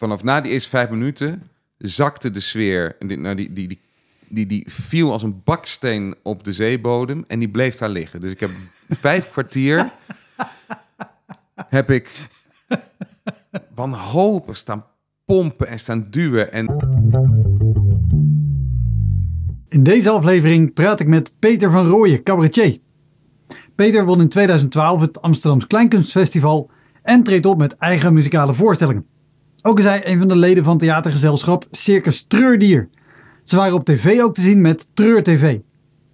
vanaf na die eerste vijf minuten zakte de sfeer. En die, nou, die, die, die, die, die viel als een baksteen op de zeebodem en die bleef daar liggen. Dus ik heb vijf kwartier heb ik wanhopig staan pompen en staan duwen. In deze aflevering praat ik met Peter van Rooyen, cabaretier. Peter won in 2012 het Amsterdams Kleinkunstfestival en treedt op met eigen muzikale voorstellingen. Ook is hij een van de leden van theatergezelschap Circus Treurdier. Ze waren op tv ook te zien met Treur TV.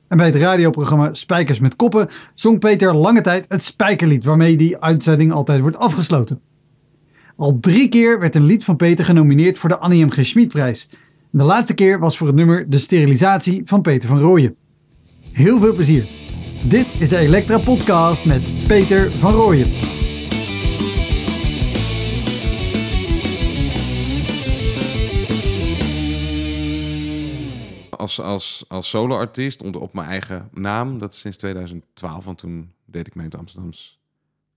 En bij het radioprogramma Spijkers met Koppen zong Peter lange tijd het Spijkerlied, waarmee die uitzending altijd wordt afgesloten. Al drie keer werd een lied van Peter genomineerd voor de Annie M. G. Schmidprijs. De laatste keer was voor het nummer De Sterilisatie van Peter van Rooyen. Heel veel plezier. Dit is de Elektra Podcast met Peter van Rooyen. als, als, als solo-artiest onder, op mijn eigen naam. Dat sinds 2012, want toen deed ik mee het Amsterdams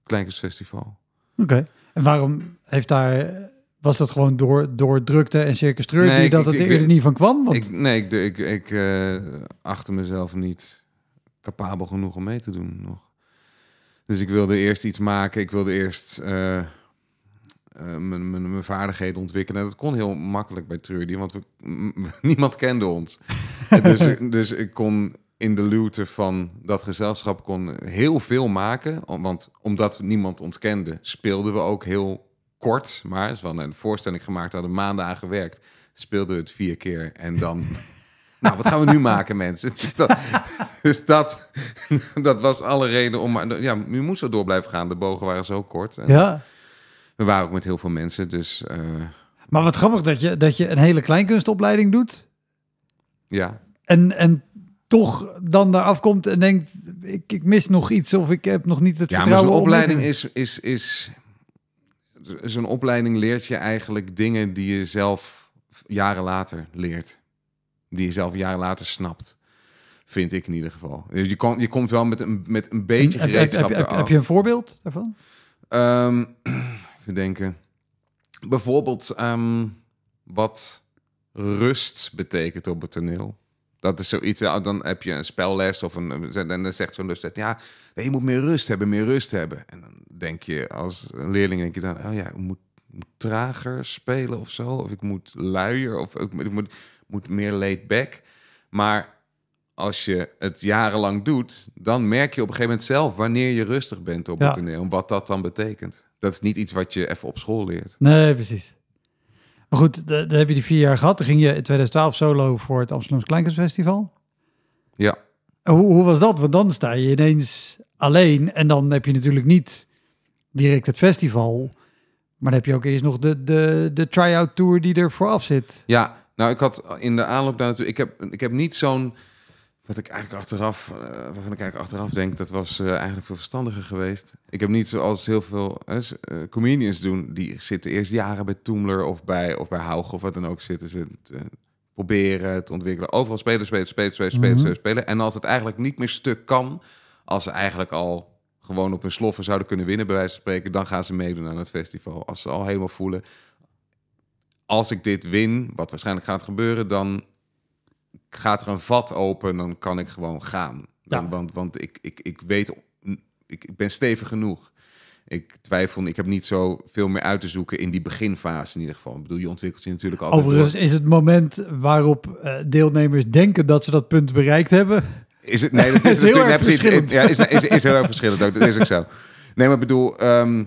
Kleinkunstfestival. Oké. En waarom heeft daar... Was dat gewoon door, door drukte en circus treur dat het er niet van kwam? Want... Ik, nee, ik, ik, ik eh, achter mezelf niet capabel genoeg om mee te doen nog. Dus ik wilde eerst iets maken. Ik wilde eerst... Eh, eh, mijn, mijn, mijn, vaardigheden ontwikkelen. En dat kon heel makkelijk bij Trudy, want we, niemand kende ons. dus, dus ik kon in de lute van dat gezelschap kon heel veel maken. Want omdat niemand ons kende, speelden we ook heel kort. Maar als we een voorstelling gemaakt hadden, maanden aan gewerkt, speelden we het vier keer. En dan nou, wat gaan we nu maken, mensen? Dus dat, dus dat, dat was alle reden om. Ja, nu moest zo door blijven gaan. De bogen waren zo kort. En, ja. We waren ook met heel veel mensen, dus... Eh, maar wat grappig dat je, dat je een hele kleinkunstopleiding doet. Ja. En, en toch dan daar afkomt en denkt, ik, ik mis nog iets of ik heb nog niet het ja, vertrouwen. Ja, maar zo'n opleiding is, is, is... Zo'n opleiding leert je eigenlijk dingen die je zelf jaren later leert. Die je zelf jaren later snapt. Vind ik in ieder geval. Je, kon, je komt wel met een, met een beetje gereedschap heb, heb, heb je een voorbeeld daarvan? Um, te denken. Bijvoorbeeld um, wat rust betekent op het toneel. Dat is zoiets, ja, dan heb je een spelles of een. En dan zegt zo'n dat ja, je moet meer rust hebben, meer rust hebben. En dan denk je als leerling, denk je dan, oh ja, ik moet trager spelen of zo. Of ik moet luier, of ik moet, ik moet, meer laid back. Maar als je het jarenlang doet, dan merk je op een gegeven moment zelf wanneer je rustig bent op het toneel. Wat dat dan betekent. Dat is niet iets wat je even op school leert. Nee, precies. Maar goed, de heb je die vier jaar gehad. Toen ging je in 2012 solo voor het Amsterdamse Kleinkunstfestival. Ja. Hoe, hoe was dat? Want dan sta je ineens alleen. En dan heb je natuurlijk niet direct het festival. Maar dan heb je ook eerst nog de, de, de try-out tour die er vooraf zit. Ja, nou ik had in de aanloop natuurlijk. Ik heb, ik heb niet zo'n wat ik eigenlijk achteraf, uh, waarvan ik eigenlijk achteraf denk, dat was eh, eigenlijk veel verstandiger geweest. Ik heb niet zoals heel veel uh, comedians doen, die zitten eerst jaren bij Toemler of bij, of bij Haug of wat dan ook zitten ze te, proberen te ontwikkelen. Overal spelen, spelen, spelen, spelen, mhm. spelen, spelen. En als het eigenlijk niet meer stuk kan, als ze eigenlijk al gewoon op hun sloffen zouden kunnen winnen, bij wijze van spreken, dan gaan ze meedoen aan het festival. Als ze al helemaal voelen, als ik dit win, wat waarschijnlijk gaat gebeuren, dan gaat er een vat open, dan kan ik gewoon gaan. Want, want ik, ik, ik weet, ik, ben stevig genoeg. Ik twijfel, ik heb niet zo veel meer uit te zoeken in die beginfase in ieder geval. Ik bedoel, je ontwikkelt je natuurlijk altijd... Overigens is het moment waarop eh, deelnemers denken dat ze dat punt bereikt hebben... Is het, nee, dat is, is natuurlijk... verschillend. Ja, is, is, is heel erg verschillend ook, dat is ook zo. Nee, maar ik bedoel, ehm,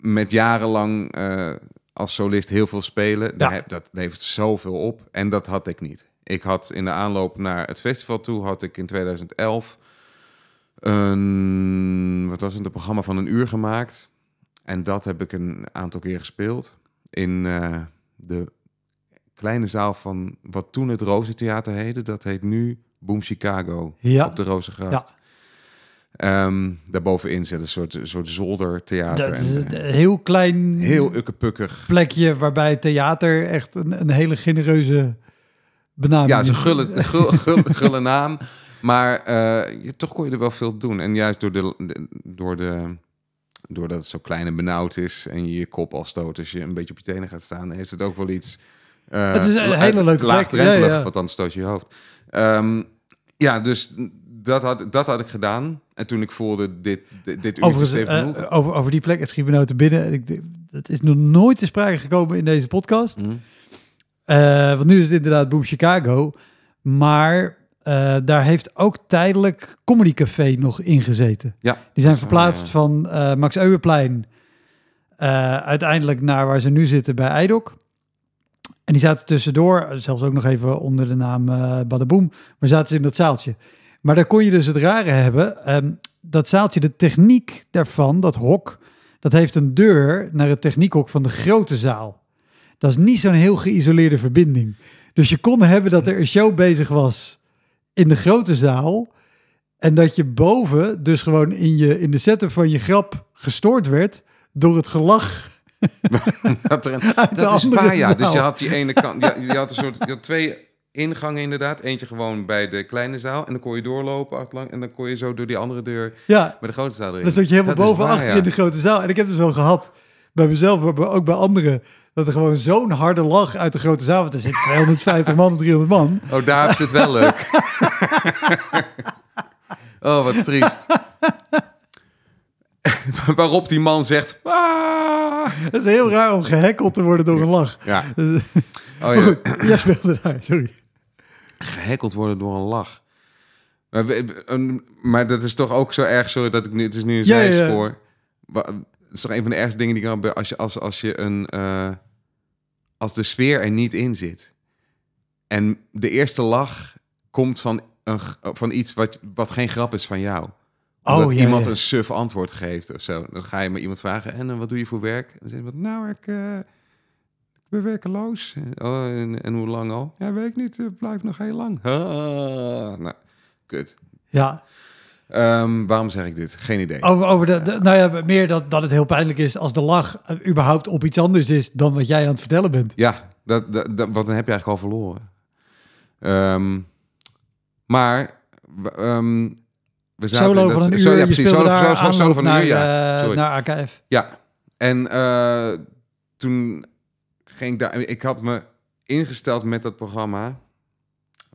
met jarenlang eh, als solist heel veel spelen, ja. dat levert zoveel op. En dat had ik niet ik had in de aanloop naar het festival toe, had ik in 2011 een, wat was het, een programma van een uur gemaakt. En dat heb ik een aantal keer gespeeld in eh, de kleine zaal van wat toen het Rozentheater heette. Dat heet nu Boom Chicago ja. op de Rozengracht. Ja. Um, daarbovenin zit een soort, soort zoldertheater. Dat is eh, een heel klein... Heel ukkepukkig. Plekje waarbij theater echt een, een hele genereuze benaming. Ja, het is een gulle, gulle, gulle, naam. Maar eh, toch kon je er wel veel doen. En juist door de, door de, doordat het zo klein en benauwd is en je je kop al stoot als je een beetje op je tenen gaat staan, heeft het ook wel iets... Eh, het is een hele leuke plek ja, ja. want dan stoot je je hoofd. Ehm, ja, dus dat had, dat had ik gedaan. En toen ik voelde, dit, dit, dit eh, over, over die plek, het schiet me nou te binnen. Ik, dat is nog nooit te sprake gekomen in deze podcast. Mhm. Eh, want nu is het inderdaad Boom Chicago. Maar eh, daar heeft ook tijdelijk Comedy Café nog ingezeten. Ja, Die zijn verplaatst eh, van Max Euweplein uiteindelijk naar waar ze nu zitten bij IDOC. En die zaten tussendoor, zelfs ook nog even onder de naam uh, Badaboom, maar zaten ze in dat zaaltje. Maar daar kon je dus het rare hebben. Ehm, dat zaaltje, de techniek daarvan, dat hok, dat heeft een deur naar het techniekhok van de grote zaal dat is niet zo'n heel geïsoleerde verbinding. Dus je kon hebben dat er een show bezig was in de grote zaal. En dat je boven, dus gewoon in, je, in de setup van je grap, gestoord werd door het gelach. dat, een, dat is waar, ja. Dus je had die ene kant, je, had een soort, twee ingangen inderdaad. Eentje gewoon bij de kleine zaal. En dan kon je doorlopen lang. En dan kon je zo door die andere deur ja. bij de grote zaal erin. Dan zat je helemaal bovenachter in de grote zaal. En ik heb dus wel gehad bij mezelf, maar ook bij anderen. Dat er gewoon zo'n harde lach uit de grote zaal. Want er 250 man, 300 man. Oh, daar is het wel leuk. oh, wat triest. Waarop die man zegt... Aah. Het is heel raar om gehackeld te worden door een lach. Ja. Oh, ja. speelde daar, sorry. Gehackeld worden door een lach. Maar, maar, dat is toch ook zo erg, sorry dat ik nu, het is nu een ja, zijspoor. ja is toch een van de ergste dingen die kan gebeuren als je, als, als je een. Eh, als de sfeer er niet in zit. En de eerste lach komt van, een, van iets wat, wat geen grap is van jou. Oh, Omdat iemand een suf antwoord geeft of zo. Dan ga je maar iemand vragen: en eh, wat doe je voor werk? En dan je wat Nou, ik. Uh, ik ben werkeloos. Oh, en, en, hoe lang al? Ja, weet ik niet. blijft nog heel lang. Ah, nou, kut. Ja, Ehm, waarom zeg ik dit? Geen idee. Over, over de, eh. nou ja, meer dat, dat het heel pijnlijk is als de lach überhaupt op iets anders is dan wat jij aan het vertellen bent. Ja, dat, dat, wat dan heb je eigenlijk al verloren. Ehm, maar ehm, we zaten, solo van een uur, ja, precies, eh, solo, daar van naar, een uur, ja. naar AKF. Ja, en eh, toen ging ik daar... Ik had me ingesteld met dat programma,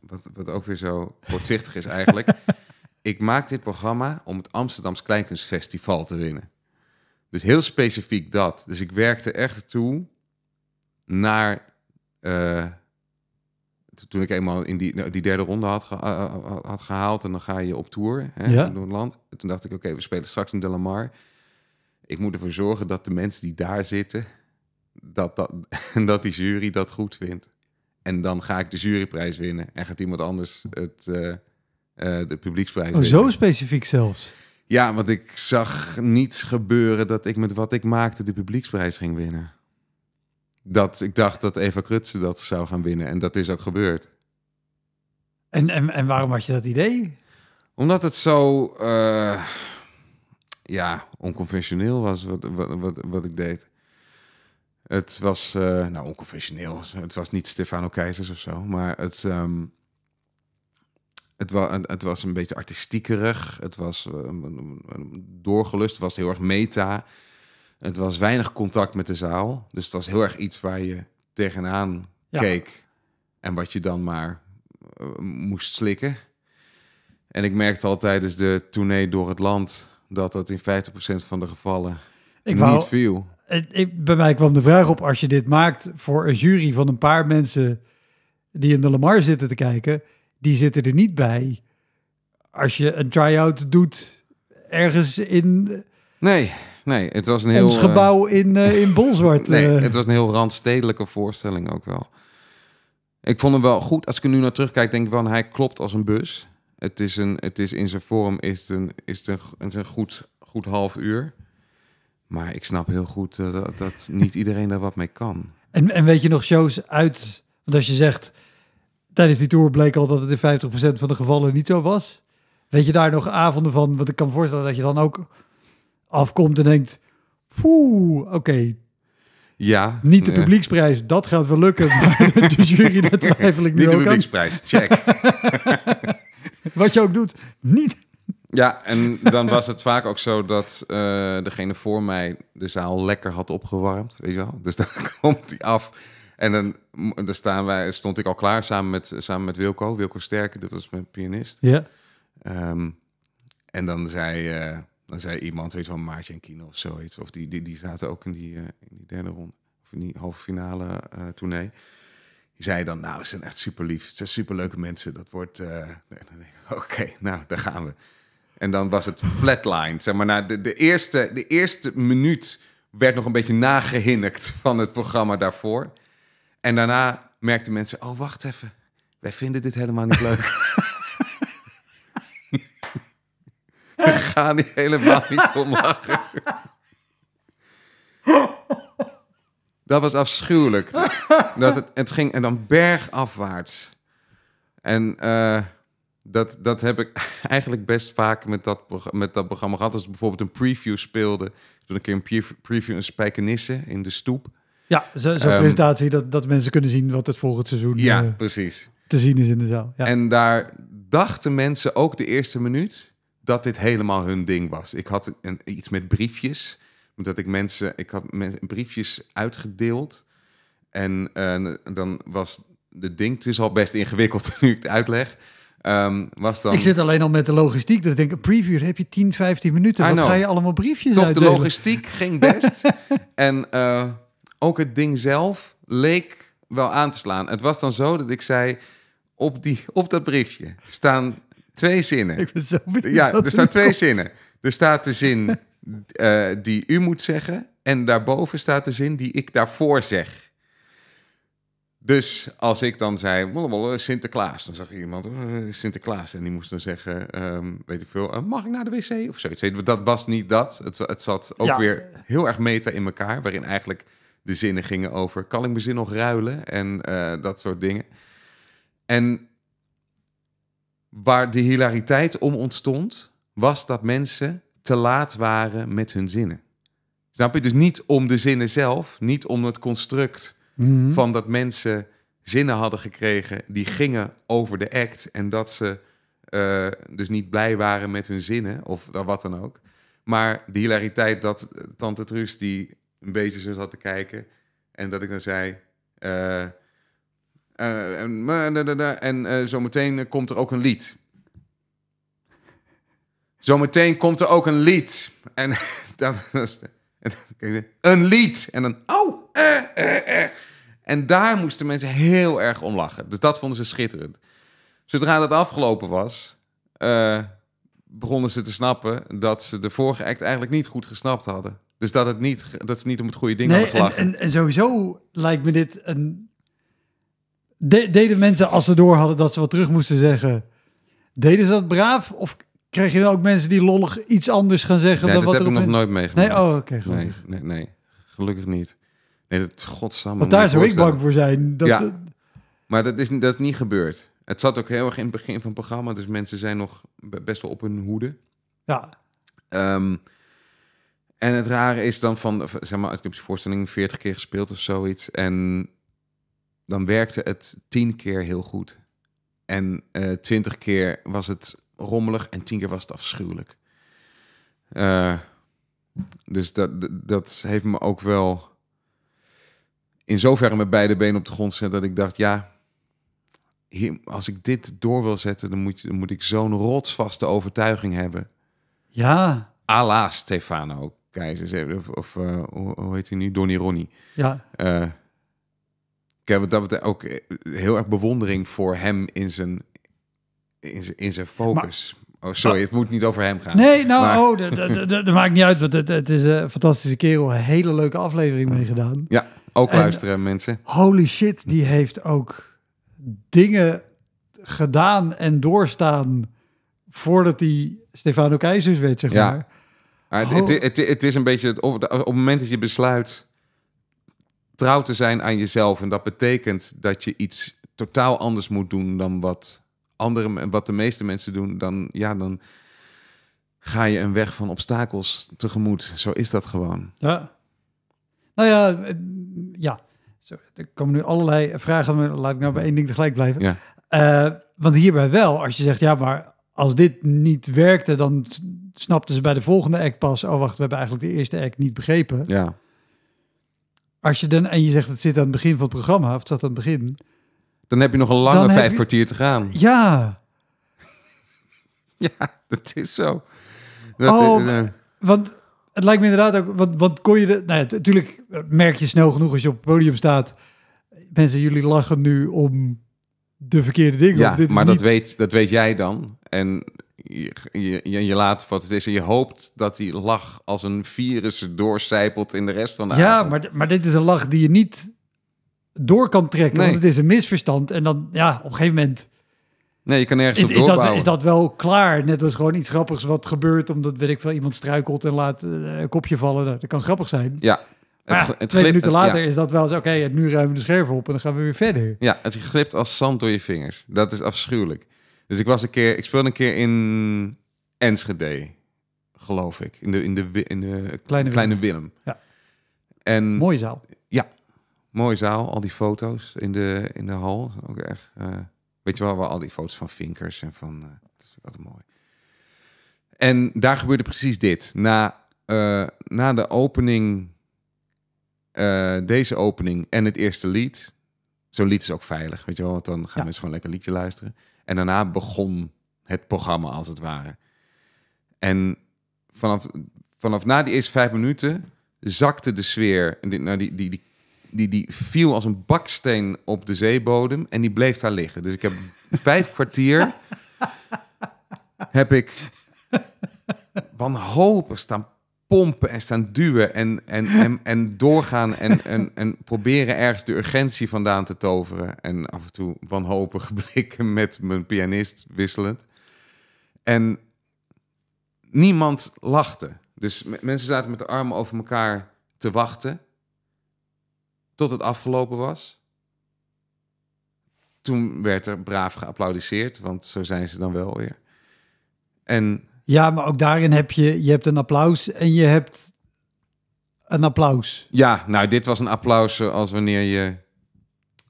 wat, wat ook weer zo kortzichtig is eigenlijk... ik maak dit programma om het Amsterdams Kleinkunstfestival te winnen. Dus heel specifiek dat. Dus ik werkte echt toe naar. Eh, toen ik eenmaal in die, nou, die derde ronde eh, eh, had, gehaald en dan ga je op tour hè, ja. door het land. toen dacht ik, oké, we spelen straks in Delamar. Ik moet ervoor zorgen dat de mensen die daar zitten, dat, dat, dat die jury dat goed vindt. En dan ga ik de juryprijs winnen en gaat iemand anders het... Eh, de publieksprijs. Oh, zo specifiek zelfs. Ja, want ik zag niets gebeuren dat ik met wat ik maakte de publieksprijs ging winnen. Dat ik dacht dat Eva Krutse dat zou gaan winnen. En dat is ook gebeurd. En, en, en waarom had je dat idee? Omdat het zo eh, ja, onconventioneel was wat, wat, wat, wat ik deed. Het was, eh, nou onconventioneel, het was niet Stefano Keizers of zo, maar het, ehm, het, het, was een beetje artistiekerig. Het was eh, doorgelust. Het was heel erg meta. Het was weinig contact met de zaal. Dus het was heel erg iets waar je tegenaan keek. En wat je dan maar eh, moest slikken. En ik merkte al tijdens de tournee door het land dat dat in 50% van de gevallen ik wou, niet viel. Ik, bij mij kwam de vraag op: als je dit maakt voor een jury van een paar mensen die in de Lamar zitten te kijken, die zitten er niet bij als je een try-out doet ergens in... Nee, nee, het was een heel... Ons eh, gebouw in, uh, in Bolzwart. nee, eh. het was een heel randstedelijke voorstelling ook wel. Ik vond hem wel goed. Als ik nu naar terugkijk, denk ik van hij klopt als een bus. Het is, een, het is in zijn vorm is het een, is het een, een goed, goed half uur. Maar ik snap heel goed dat, dat, niet iedereen daar wat mee kan. En, en weet je nog shows uit... Want als je zegt, Tijdens die tour bleek al dat het in 50% van de gevallen niet zo was. Weet je daar nog avonden van? Want ik kan voorstellen dat je dan ook afkomt en denkt... Poeh, oké. Ja. Niet de publieksprijs, dat gaat wel lukken. Maar de jury, daar twijfel ik nu Niet de publieksprijs, check. Wat je ook doet, niet. Ja, en dan was het vaak ook zo dat eh, degene voor mij de zaal lekker had opgewarmd, weet je wel. Dus dan komt hij af en dan daar staan wij, stond ik al klaar samen met, samen met Wilco, Wilco Sterke, dat was mijn pianist. Ja. Ehm, en dan zei, eh, dan zei iemand, weet wel, Maartje en Kino of zoiets. Of die, die, die zaten ook in die, eh, in die derde ronde, of in die halve finale uh, tournee. Die zei dan, nou, ze zijn echt super lief. Ze zijn super leuke mensen. Dat wordt. Oké, nou, daar gaan we. En dan was het flatline. Zeg maar, na nou, de, de, eerste, de eerste minuut werd nog een beetje nagehinnikt van het programma daarvoor. En daarna merkten mensen, oh wacht even, wij vinden dit helemaal niet leuk. We gaan hier helemaal niet om lachen. Dat was afschuwelijk. Dat het, het ging en dan bergafwaarts. En eh, dat, dat heb ik eigenlijk best vaak met dat, met dat programma gehad. Als bijvoorbeeld een preview speelde. Toen een keer een preview in Spijkenisse in de stoep. Ja, zo'n zo um, ehm, presentatie dat, dat mensen kunnen zien wat het volgend seizoen ja, eh, precies. te zien is in de zaal. Ja. En daar dachten mensen ook de eerste minuut dat dit helemaal hun ding was. Ik had een, iets met briefjes, omdat ik mensen, ik had met briefjes uitgedeeld. En eh, dan was de ding, het is al best ingewikkeld nu ik het uitleg. Ehm, was dan... Ik zit alleen al met de logistiek. dat ik denk, een preview, heb je 10, 15 minuten. Dan ga je allemaal briefjes Toch, de logistiek ging best. en eh, ook het ding zelf leek wel aan te slaan. Het was dan zo dat ik zei: op, die, op dat briefje staan twee zinnen. Ik zo ja, er staan twee zinnen. Er staat de zin eh, die u moet zeggen, en daarboven staat de zin die ik daarvoor zeg. Dus als ik dan zei, Sinterklaas, dan zag iemand oh, Sinterklaas. En die moest dan zeggen, um, weet ik veel, eh, mag ik naar de wc of zoiets. Dat was niet dat. Het, het zat ook weer heel erg meta in elkaar, waarin eigenlijk de zinnen gingen over: kan ik mijn zin nog ruilen? En eh, dat soort dingen. En waar de hilariteit om ontstond, was dat mensen te laat waren met hun zinnen. Snap je? Dus niet om de zinnen zelf, niet om het construct mhm. van dat mensen zinnen hadden gekregen die gingen over de act en dat ze eh, dus niet blij waren met hun zinnen of wat dan ook. Maar de hilariteit dat eh, Tante Truus die een beetje zo zat te kijken. En dat ik dan zei. Eh, eh, en eh, zometeen komt er ook een lied. Zometeen komt er ook een lied. En dan was een lied. En dan, oh, En daar moesten mensen heel erg om lachen. Dus dat vonden ze schitterend. Zodra dat afgelopen was, begonnen ze te snappen dat ze de vorige act eigenlijk niet goed gesnapt hadden. Dus dat, het niet, dat ze niet om het goede ding nee, hadden en, en, en, sowieso lijkt me dit een... De, deden mensen als ze door hadden dat ze wat terug moesten zeggen... Deden ze dat braaf? Of kreeg je dan ook mensen die lollig iets anders gaan zeggen? Nee, dan dat heb ik nog nooit meegemaakt. Nee, oh, nee, nee, nee, gelukkig niet. Nee, dat godsamme. Want daar zou ik bang voor zijn. Dat ja, maar dat is, dat is niet gebeurd. Het zat ook heel erg in het begin van het programma, dus mensen zijn nog best wel op hun hoede. Ja. Um, en het rare is dan van, zeg maar, ik heb je voorstelling 40 keer gespeeld of zoiets. En dan werkte het 10 keer heel goed. En uh, eh, 20 keer was het rommelig en 10 keer was het afschuwelijk. Eh, dus dat, dat heeft me ook wel in zoverre met beide benen op de grond gezet dat ik dacht, ja, als ik dit door wil zetten, dan moet, dan moet ik zo'n rotsvaste overtuiging hebben. Ja. Ala Stefano. Keizers, of, of eh, hoe heet hij nu? Donnie Ronnie. Ja. Uh, ik heb dat ook eh, heel erg bewondering voor hem in zijn, in zijn, focus. Oh, sorry, het moet niet over hem gaan. Nee, nou, maar... oh, dat, dat, maakt niet uit. Want het, het, is een fantastische kerel. Een hele leuke aflevering mee gedaan. Ja, ook luisteren mensen. Holy shit, die heeft ook dingen gedaan en doorstaan voordat hij Stefano Keizers werd, zeg ja. maar. Ah, het, oh. het, het, is een beetje, het, op het moment dat je besluit trouw te zijn aan jezelf, en dat betekent dat je iets totaal anders moet doen dan wat, andere, wat de meeste mensen doen, dan, ja, dan ga je een weg van obstakels tegemoet. Zo is dat gewoon. Ja. Nou ja, eh, ja. Zo, er komen nu allerlei vragen, maar laat ik nou bij één ding tegelijk blijven. Ja. Eh, want hierbij wel, als je zegt, ja, maar als dit niet werkte, dan snapten ze bij de volgende act pas... oh, wacht, we hebben eigenlijk de eerste act niet begrepen. Ja. Als je dan, en je zegt het zit aan het begin van het programma, of het zat aan het begin... Dan heb je nog een lange vijf kwartier te gaan. Ja. ja, dat is zo. oh, eh, want het lijkt me inderdaad ook... Want, want kon je... De, nou ja, natuurlijk eh, merk je snel genoeg als je op het podium staat... mensen, jullie lachen nu om de verkeerde dingen. Ja, dit maar dat, weet, dat weet jij dan. En je, je, je, laat wat het is en je hoopt dat die lach als een virus doorcijpelt in de rest van de ja, avond. Ja, maar, maar dit is een lach die je niet door kan trekken, nee. want het is een misverstand. En dan, ja, op een gegeven moment... Nee, je kan nergens is, is dat, is dat wel klaar? Net als gewoon iets grappigs wat gebeurt omdat, weet ik veel, iemand struikelt en laat eh, een kopje vallen. Nou, dat kan grappig zijn. Ja. Het, twee minuten later is dat wel eens, oké, nu ruimen we de scherven op en dan gaan we weer verder. Ja, het glipt als zand door je vingers. Dat is afschuwelijk. Dus ik was een keer, ik speelde een keer in Enschede, geloof ik. In de, in de, in de Kleine, Kleine, Willem. Ja. En, mooie zaal. Ja, mooie zaal. Al die foto's in de, in de hal. Ook echt, eh, weet je wel, wel, al die foto's van vinkers en van... Uh, dat is altijd mooi. En daar gebeurde precies dit. Na, eh, na de opening, deze opening en het eerste lied... Zo'n lied is ook veilig, weet je wel. Want dan gaan ja. mensen gewoon lekker liedje luisteren. En daarna begon het programma, als het ware. En vanaf, vanaf na die eerste vijf minuten zakte de sfeer. Nou, die, die, die, die, die viel als een baksteen op de zeebodem en die bleef daar liggen. Dus ik heb vijf kwartier. heb ik wanhopig staan pompen en staan duwen en, en, en, en doorgaan en, en, en proberen ergens de urgentie vandaan te toveren. En af en toe wanhopig blikken met mijn pianist wisselend. En niemand lachte. Dus mensen zaten met de armen over elkaar te wachten tot het afgelopen was. Toen werd er braaf geapplaudisseerd, want zo zijn ze dan wel weer. En ja, maar ook daarin heb je, je hebt een applaus en je hebt een applaus. Ja, nou, dit was een applaus eh, als wanneer je,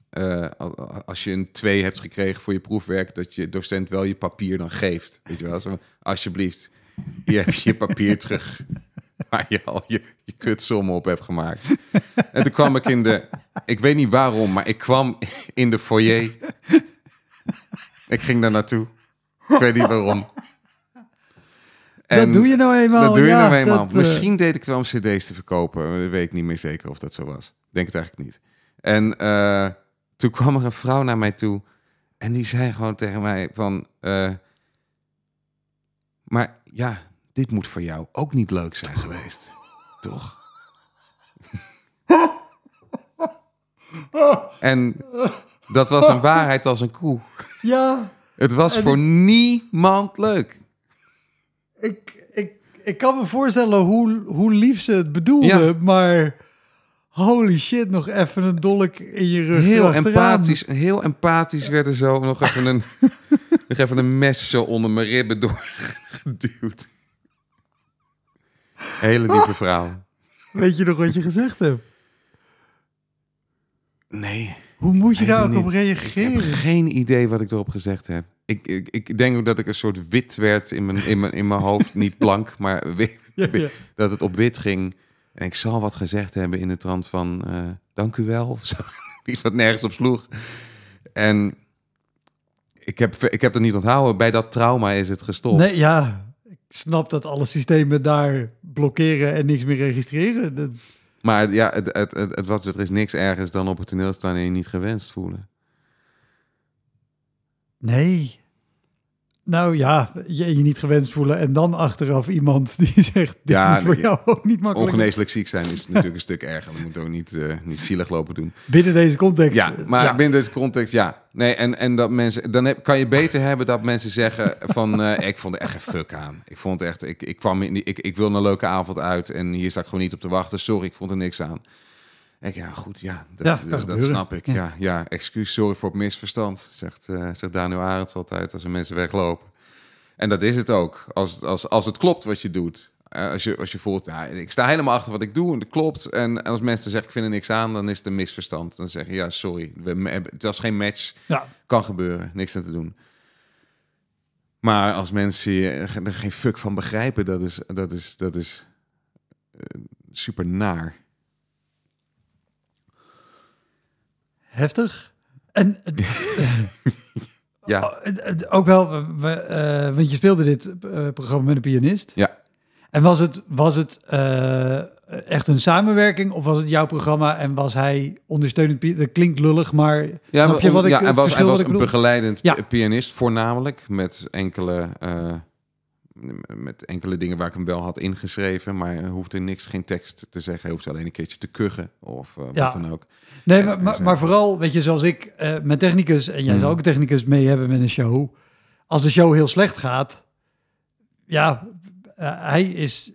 eh, als je een 2 hebt gekregen voor je proefwerk, dat je docent wel je papier dan geeft. Weet je wel, zo, alsjeblieft, hier heb je je papier terug waar je al je, je op hebt gemaakt. En toen kwam ik in de, ik weet niet waarom, maar ik kwam in de foyer. Ik ging daar naartoe. Ik weet niet waarom. En dat doe je nou eenmaal. Dat doe je nou eenmaal. Eh, Misschien deed ik het wel om cd's te verkopen. weet ik niet meer zeker of dat zo was. Denk het eigenlijk niet. En eh, toen kwam er een vrouw naar mij toe. En die zei gewoon tegen mij van... Eh, maar ja, dit moet voor jou ook niet leuk zijn geweest. Toch? en dat was een waarheid als een koe. Ja. Het was voor niemand leuk ik, ik, ik kan me voorstellen hoe, hoe lief ze het bedoelde, maar holy shit, nog even een dolk in je rug. Heel empathisch, heel empathisch werd er zo nog even een, nog even een mes zo onder mijn ribben doorgeduwd. Hele lieve vrouw. weet je nog wat je gezegd hebt? Nee. Hoe moet je daarop reageren? Ik heb geen idee wat ik erop gezegd heb ik, ik, ik denk ook dat ik een soort wit werd in mijn, in mijn, in mijn hoofd. Niet blank, maar wit, dat het op wit ging. En ik zal wat gezegd hebben in de trant van eh, dank u wel. Of zo. Iets wat nergens op sloeg. En ik heb, ik heb dat niet onthouden. Bij dat trauma is het gestopt. Nee, ja. Ik snap dat alle systemen daar blokkeren en niks meer registreren. Maar ja, het, het, het, het er is niks ergens dan op het toneel staan en je niet gewenst voelen. Nee. Nou ja, je je niet gewenst voelen en dan achteraf iemand die zegt, dit Ja, moet voor jou ook niet makkelijk. Ongeneeslijk ziek zijn is natuurlijk een stuk erger. We moeten ook niet, eh, niet zielig lopen doen. Binnen deze context. Ja, eh, maar binnen deze context, ja. Nee, en, en dat mensen, dan heb, kan je beter hebben dat mensen zeggen van... Eh, ik vond er echt een fuck aan. Ik vond echt, ik, ik kwam in ik, ik wil een leuke avond uit en hier sta ik gewoon niet op te wachten. Sorry, ik vond er niks aan ja, goed, ja, dat, eh, dat snap ik. Ja. ja, excuus, sorry voor het misverstand, zegt, eh, zegt Daniel Arends altijd als mensen weglopen. En dat is het ook. Als, als, als het klopt wat je doet, eh, als, je, als je voelt, ja, ik sta helemaal achter wat ik doe en dat klopt. En als mensen zeggen, ik vind er niks aan, dan is het een misverstand. Dan zeggen ja, sorry, we hebben, het was geen match. Ja. Kan gebeuren, niks aan te doen. Maar als mensen er geen fuck van begrijpen, dat is, dat is, dat is super naar. heftig. En eh, ja. Oh, ook wel, eh, want je speelde dit eh, programma met een pianist. Ja. En was het, was het echt een samenwerking of was het jouw programma en was hij ondersteunend pianist? Dat klinkt lullig, maar ja, snap je wat ik, ja, hij was, hij was een begeleidend pianist voornamelijk met enkele met enkele dingen waar ik hem wel had ingeschreven, maar hij hoefde niks, geen tekst te zeggen. Hij hoefde alleen een keertje te kuchen of eh, wat dan ook. Nee, maar, maar, vooral, weet je, zoals ik uh, met technicus, en jij hmm. zou ook technicus mee hebben met een show. Als de show heel slecht gaat, ja, eh, hij is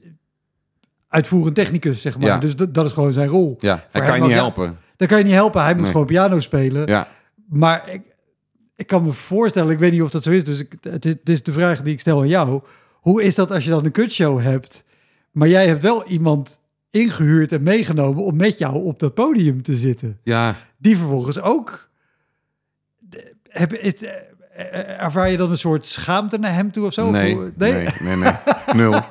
uitvoerend technicus, zeg maar. Dus dat, is gewoon zijn rol. Ja, hij kan je niet helpen. Dan kan je niet helpen. Hij moet gewoon piano spelen. Ja. Maar ik, ik kan me voorstellen, ik weet niet of dat zo is, dus ik, het, is de vraag die ik stel aan jou. Hoe is dat als je dan een kutshow hebt, maar jij hebt wel iemand ingehuurd en meegenomen om met jou op dat podium te zitten? Ja. Die vervolgens ook. Heb, het, eh, eh, ervaar je dan een soort schaamte naar hem toe of zo? Nee, nee, nee, nee, nee. nul.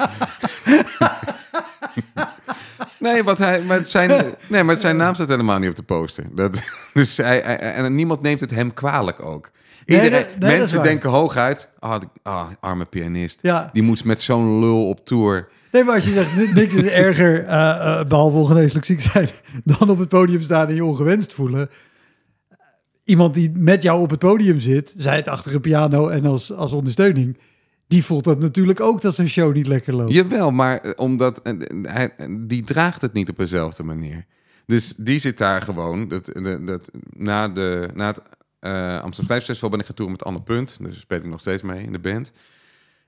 Nee, wat hij, maar zijn, nee, maar zijn naam staat helemaal niet op de poster. Dat, dus hij, en niemand neemt het hem kwalijk ook nee, nee, mensen denken hooguit, ah, ah arme pianist. Die moet met zo'n lul op tour. Nee, maar als je zegt, niks is erger, eh, eh, behalve ongeneeslijk ziek zijn, dan op het podium staan en je ongewenst voelen. Iemand die met jou op het podium zit, zij het achter een piano en als, als ondersteuning, die voelt dat natuurlijk ook dat zijn show niet lekker loopt. Jawel, maar eh, omdat hij, die draagt het niet op dezelfde manier. Dus die zit daar gewoon, dat, dat, na, de, na het uh, Amsterdam Festival ben ik gaan toeren met Anne Punt. Dus speel ik nog steeds mee in de band.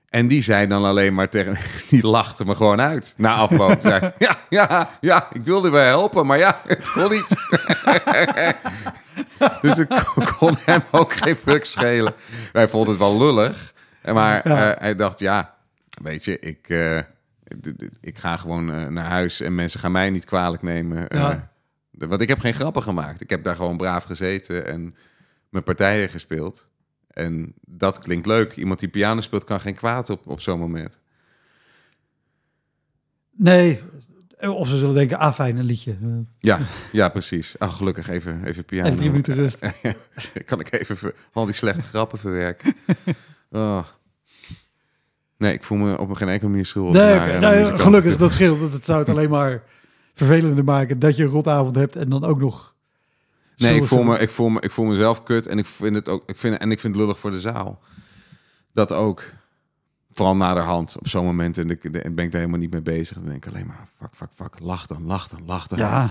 En die zei dan alleen maar tegen... Die lachte me gewoon uit na afloop. zei, ja, ja, ja, ik wilde wel helpen, maar ja, het kon niet. dus ik kon hem ook geen fuck schelen. Wij vond het wel lullig. Maar eh, hij dacht, ja, weet je, ik, eh, ik ga gewoon naar huis... en mensen gaan mij niet kwalijk nemen. want ik heb geen grappen gemaakt. Ik heb daar gewoon braaf gezeten en met partijen gespeeld. En dat klinkt leuk. Iemand die piano speelt kan geen kwaad op, op zo'n moment. Nee, of ze zullen denken, ah fijn, een liedje. Ja, ja precies. Ach, oh, gelukkig even, even piano. En drie minuten rust. kan ik even al die slechte grappen verwerken. Oh. Nee, ik voel me op geen enkele manier schuldig. Nee, eh, gelukkig, dat scheelt. dat het zou het alleen maar vervelender maken dat je een rotavond hebt en dan ook nog Nee, ik voel, me, ik, voel me, ik voel mezelf kut en ik vind het ook. Ik vind, en ik vind het lullig voor de zaal. Dat ook. Vooral naderhand. Op zo'n moment en ik, ben ik daar helemaal niet mee bezig. Dan denk ik alleen maar: fuck, fuck, fuck. Lach dan, lach dan, lach dan. Ja.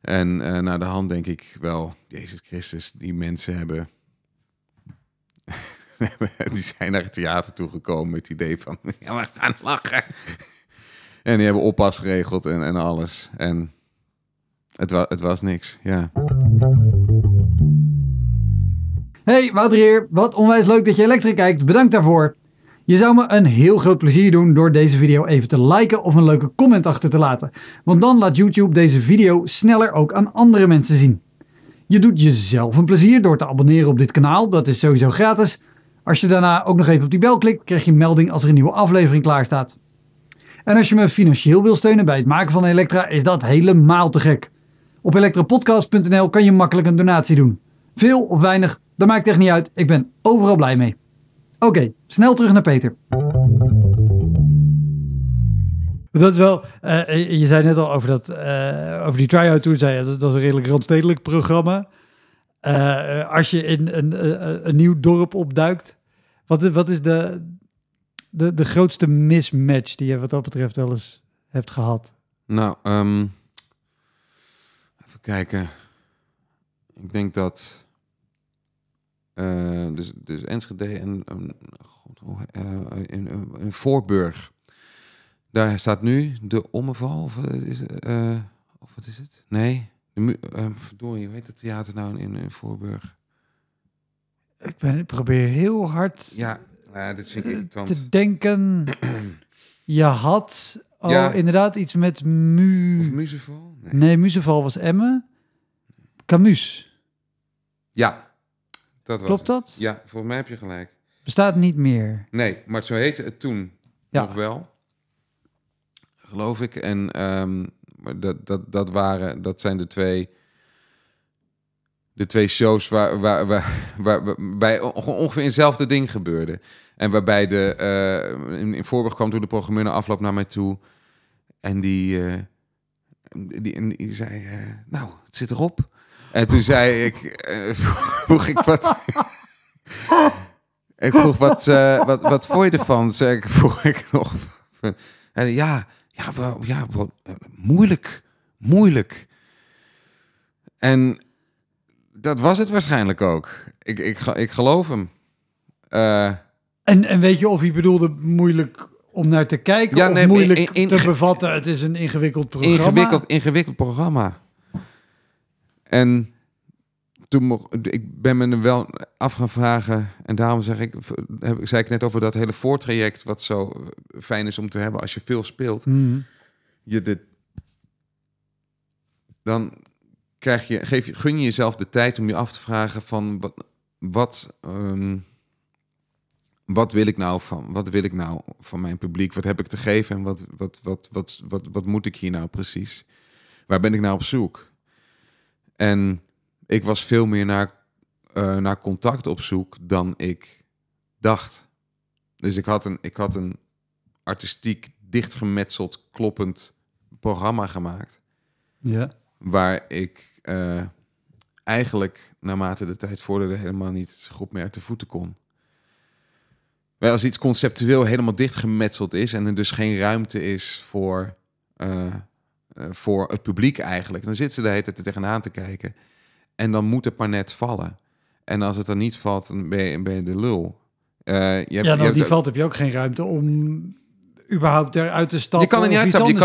En uh, eh, naar de hand denk ik wel: Jezus Christus, die mensen hebben. die zijn naar het theater toegekomen met het idee van: ja, we gaan lachen. en die hebben oppas geregeld en, en alles. En het, het was niks, ja. Hey, Wouter hier. Wat onwijs leuk dat je Electric kijkt. Bedankt daarvoor. Je zou me een heel groot plezier doen door deze video even te liken of een leuke comment achter te laten. Want dan laat YouTube deze video sneller ook aan andere mensen zien. Je doet jezelf een plezier door te abonneren op dit kanaal, dat is sowieso gratis. Als je daarna ook nog even op die bel klikt, krijg je een melding als er een nieuwe aflevering klaar staat. En als je me financieel wil steunen bij het maken van Elektra, is dat helemaal te gek. Op elektropodcast.nl kan je makkelijk een donatie doen. Veel of weinig, dat maakt echt niet uit. Ik ben overal blij mee. Oké, snel terug naar Peter. Dat is wel, eh, je zei net al over, dat, eh, over die try-out tour, zei, dat, dat was een redelijk randstedelijk programma. Uh, als je in een, een nieuw dorp opduikt, wat, wat is de, de, de grootste mismatch die je wat dat betreft wel eens hebt gehad? Nou, um, kijken. Ik denk dat. Eh, dus, dus Enschede en. Um, God, uh, in, in, Voorburg. Daar staat nu de Ommeval. Of, eh, is, of wat is het? Nee. De, verdorie, hoe heet het theater nou in, in Voorburg? Ik ben, ik probeer heel hard. Ja, dit vind ik Te denken. je had Oh, inderdaad, iets met mu... Of Muzeval? Nee. nee, was Emme. Camus. Ja, dat was Klopt dat? Ja, volgens mij heb je gelijk. Bestaat niet meer. Nee, maar zo heette het toen nog wel. Geloof ik. En um, dat, dat, dat, waren, dat zijn de twee... De twee shows waar, waar, waar, waar, waar bij ongeveer hetzelfde ding gebeurde. En waarbij de, eh, in, in kwam toen de programmeur afloop naar mij toe. En die, eh, die, en die zei, eh, nou, het zit erop. En toen zei ik, vroeg ik wat... ik vroeg, wat, wat, wat vond je ervan? zei ik, vroeg ik nog. en ja, ja, wel, ja moeilijk, moeilijk. En dat was het waarschijnlijk ook. Ik, ik, ik geloof hem. Uh, en, en weet je of hij bedoelde moeilijk om naar te kijken ja, of moeilijk in, te bevatten? Het is een ingewikkeld programma. Ingewikkeld, ingewikkeld programma. En toen ik ben me wel af gaan vragen. En daarom zeg ik, heb, zei ik net over dat hele voortraject, wat zo fijn is om te hebben als je veel speelt. Hmm. Je de, dan krijg je, geef, gun je jezelf de tijd om je af te vragen van wat. wat ehm, wat wil ik nou van, wat wil ik nou van mijn publiek? Wat heb ik te geven en wat, wat, wat, wat, wat, wat moet ik hier nou precies? Waar ben ik nou op zoek? En ik was veel meer naar, eh, naar contact op zoek dan ik dacht. Dus ik had een, ik had een artistiek dichtgemetseld, kloppend programma gemaakt. Ja. Waar ik uh, eigenlijk naarmate de tijd vorderde helemaal niet goed meer uit de voeten kon. Wel, als iets conceptueel helemaal dichtgemetseld is en er dus geen ruimte is voor, eh, eh, voor het publiek eigenlijk, dan zit ze de hele tijd tegenaan te kijken. En dan moet het maar net vallen. En als het er niet valt, dan ben je, ben je de lul. Eh, je hebt, ja, als die valt, heb je ook geen ruimte om überhaupt eruit te stappen. Je kan er niet je kan, niet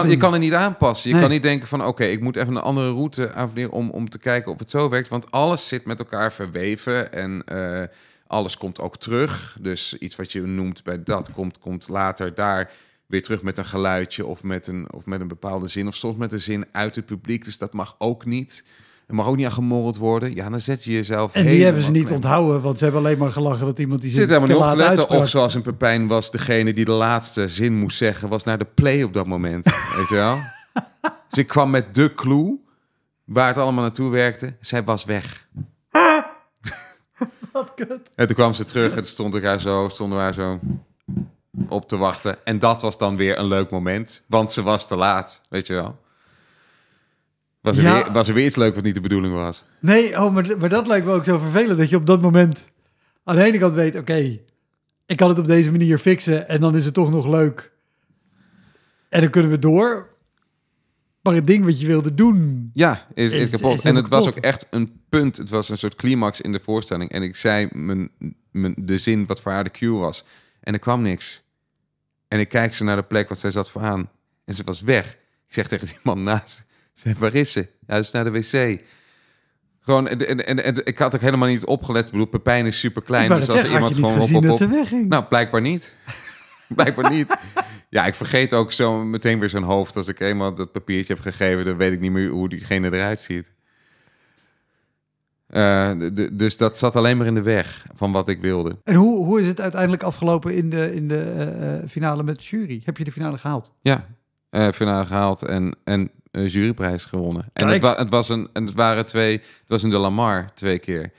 aanpassen. Je kan niet denken van, oké, ik moet even een andere route aanvliegen om, om te kijken of het zo werkt. Want alles zit met elkaar verweven en... Alles komt ook terug. Dus iets wat je noemt bij dat komt, komt later daar weer terug met een geluidje of met een, of met een bepaalde zin. Of soms met een zin uit het publiek. Dus dat mag ook niet. Er mag ook niet aan gemorreld worden. Ja, dan zet je jezelf. En die hebben ze niet onthouden, want ze hebben alleen maar gelachen dat iemand die zin. Zit helemaal niet op te letten. Of zoals een Pepijn was, degene die de laatste zin moest zeggen, was naar de play op dat moment. weet je wel? Ze kwam met de clue waar het allemaal naartoe werkte. Zij was weg. En toen kwam ze terug en stond ik haar zo, stonden wij zo op te wachten. En dat was dan weer een leuk moment, want ze was te laat, weet je wel. Was er, weer, was iets leuk wat niet de bedoeling was. Nee, oh, maar, maar dat lijkt me ook zo vervelend, dat je op dat moment aan de ene kant weet, oké, ik kan het op deze manier fixen en dan is het toch nog leuk. En dan kunnen we door. Maar het ding wat je wilde doen. Ja, is, kapot. en het was ook echt een punt. Het was een soort climax in de voorstelling. En ik zei mijn, de zin wat voor haar de cue was. En er kwam niks. En ik kijk ze naar de plek wat zij zat voor aan. En ze was weg. Ik zeg tegen die man naast. Ze waar is ze? Ja, is naar de wc. Gewoon, en, en, ik had ook helemaal niet opgelet. Ik bedoel, Pepijn is super klein. Dus als iemand gewoon op, op, op, Nou, blijkbaar niet. blijkbaar niet. Ja, ik vergeet ook zo meteen weer zijn hoofd. Als ik eenmaal dat papiertje heb gegeven, dan weet ik niet meer hoe diegene eruit ziet. Eh, dus dat zat alleen maar in de weg van wat ik wilde. En hoe, hoe is het uiteindelijk afgelopen in de, in de eh, eh, finale met de jury? Heb je de finale gehaald? Ja, finale gehaald en, en juryprijs gewonnen. Kijk. En het, het, was een, het waren twee, het was in de Lamar twee keer.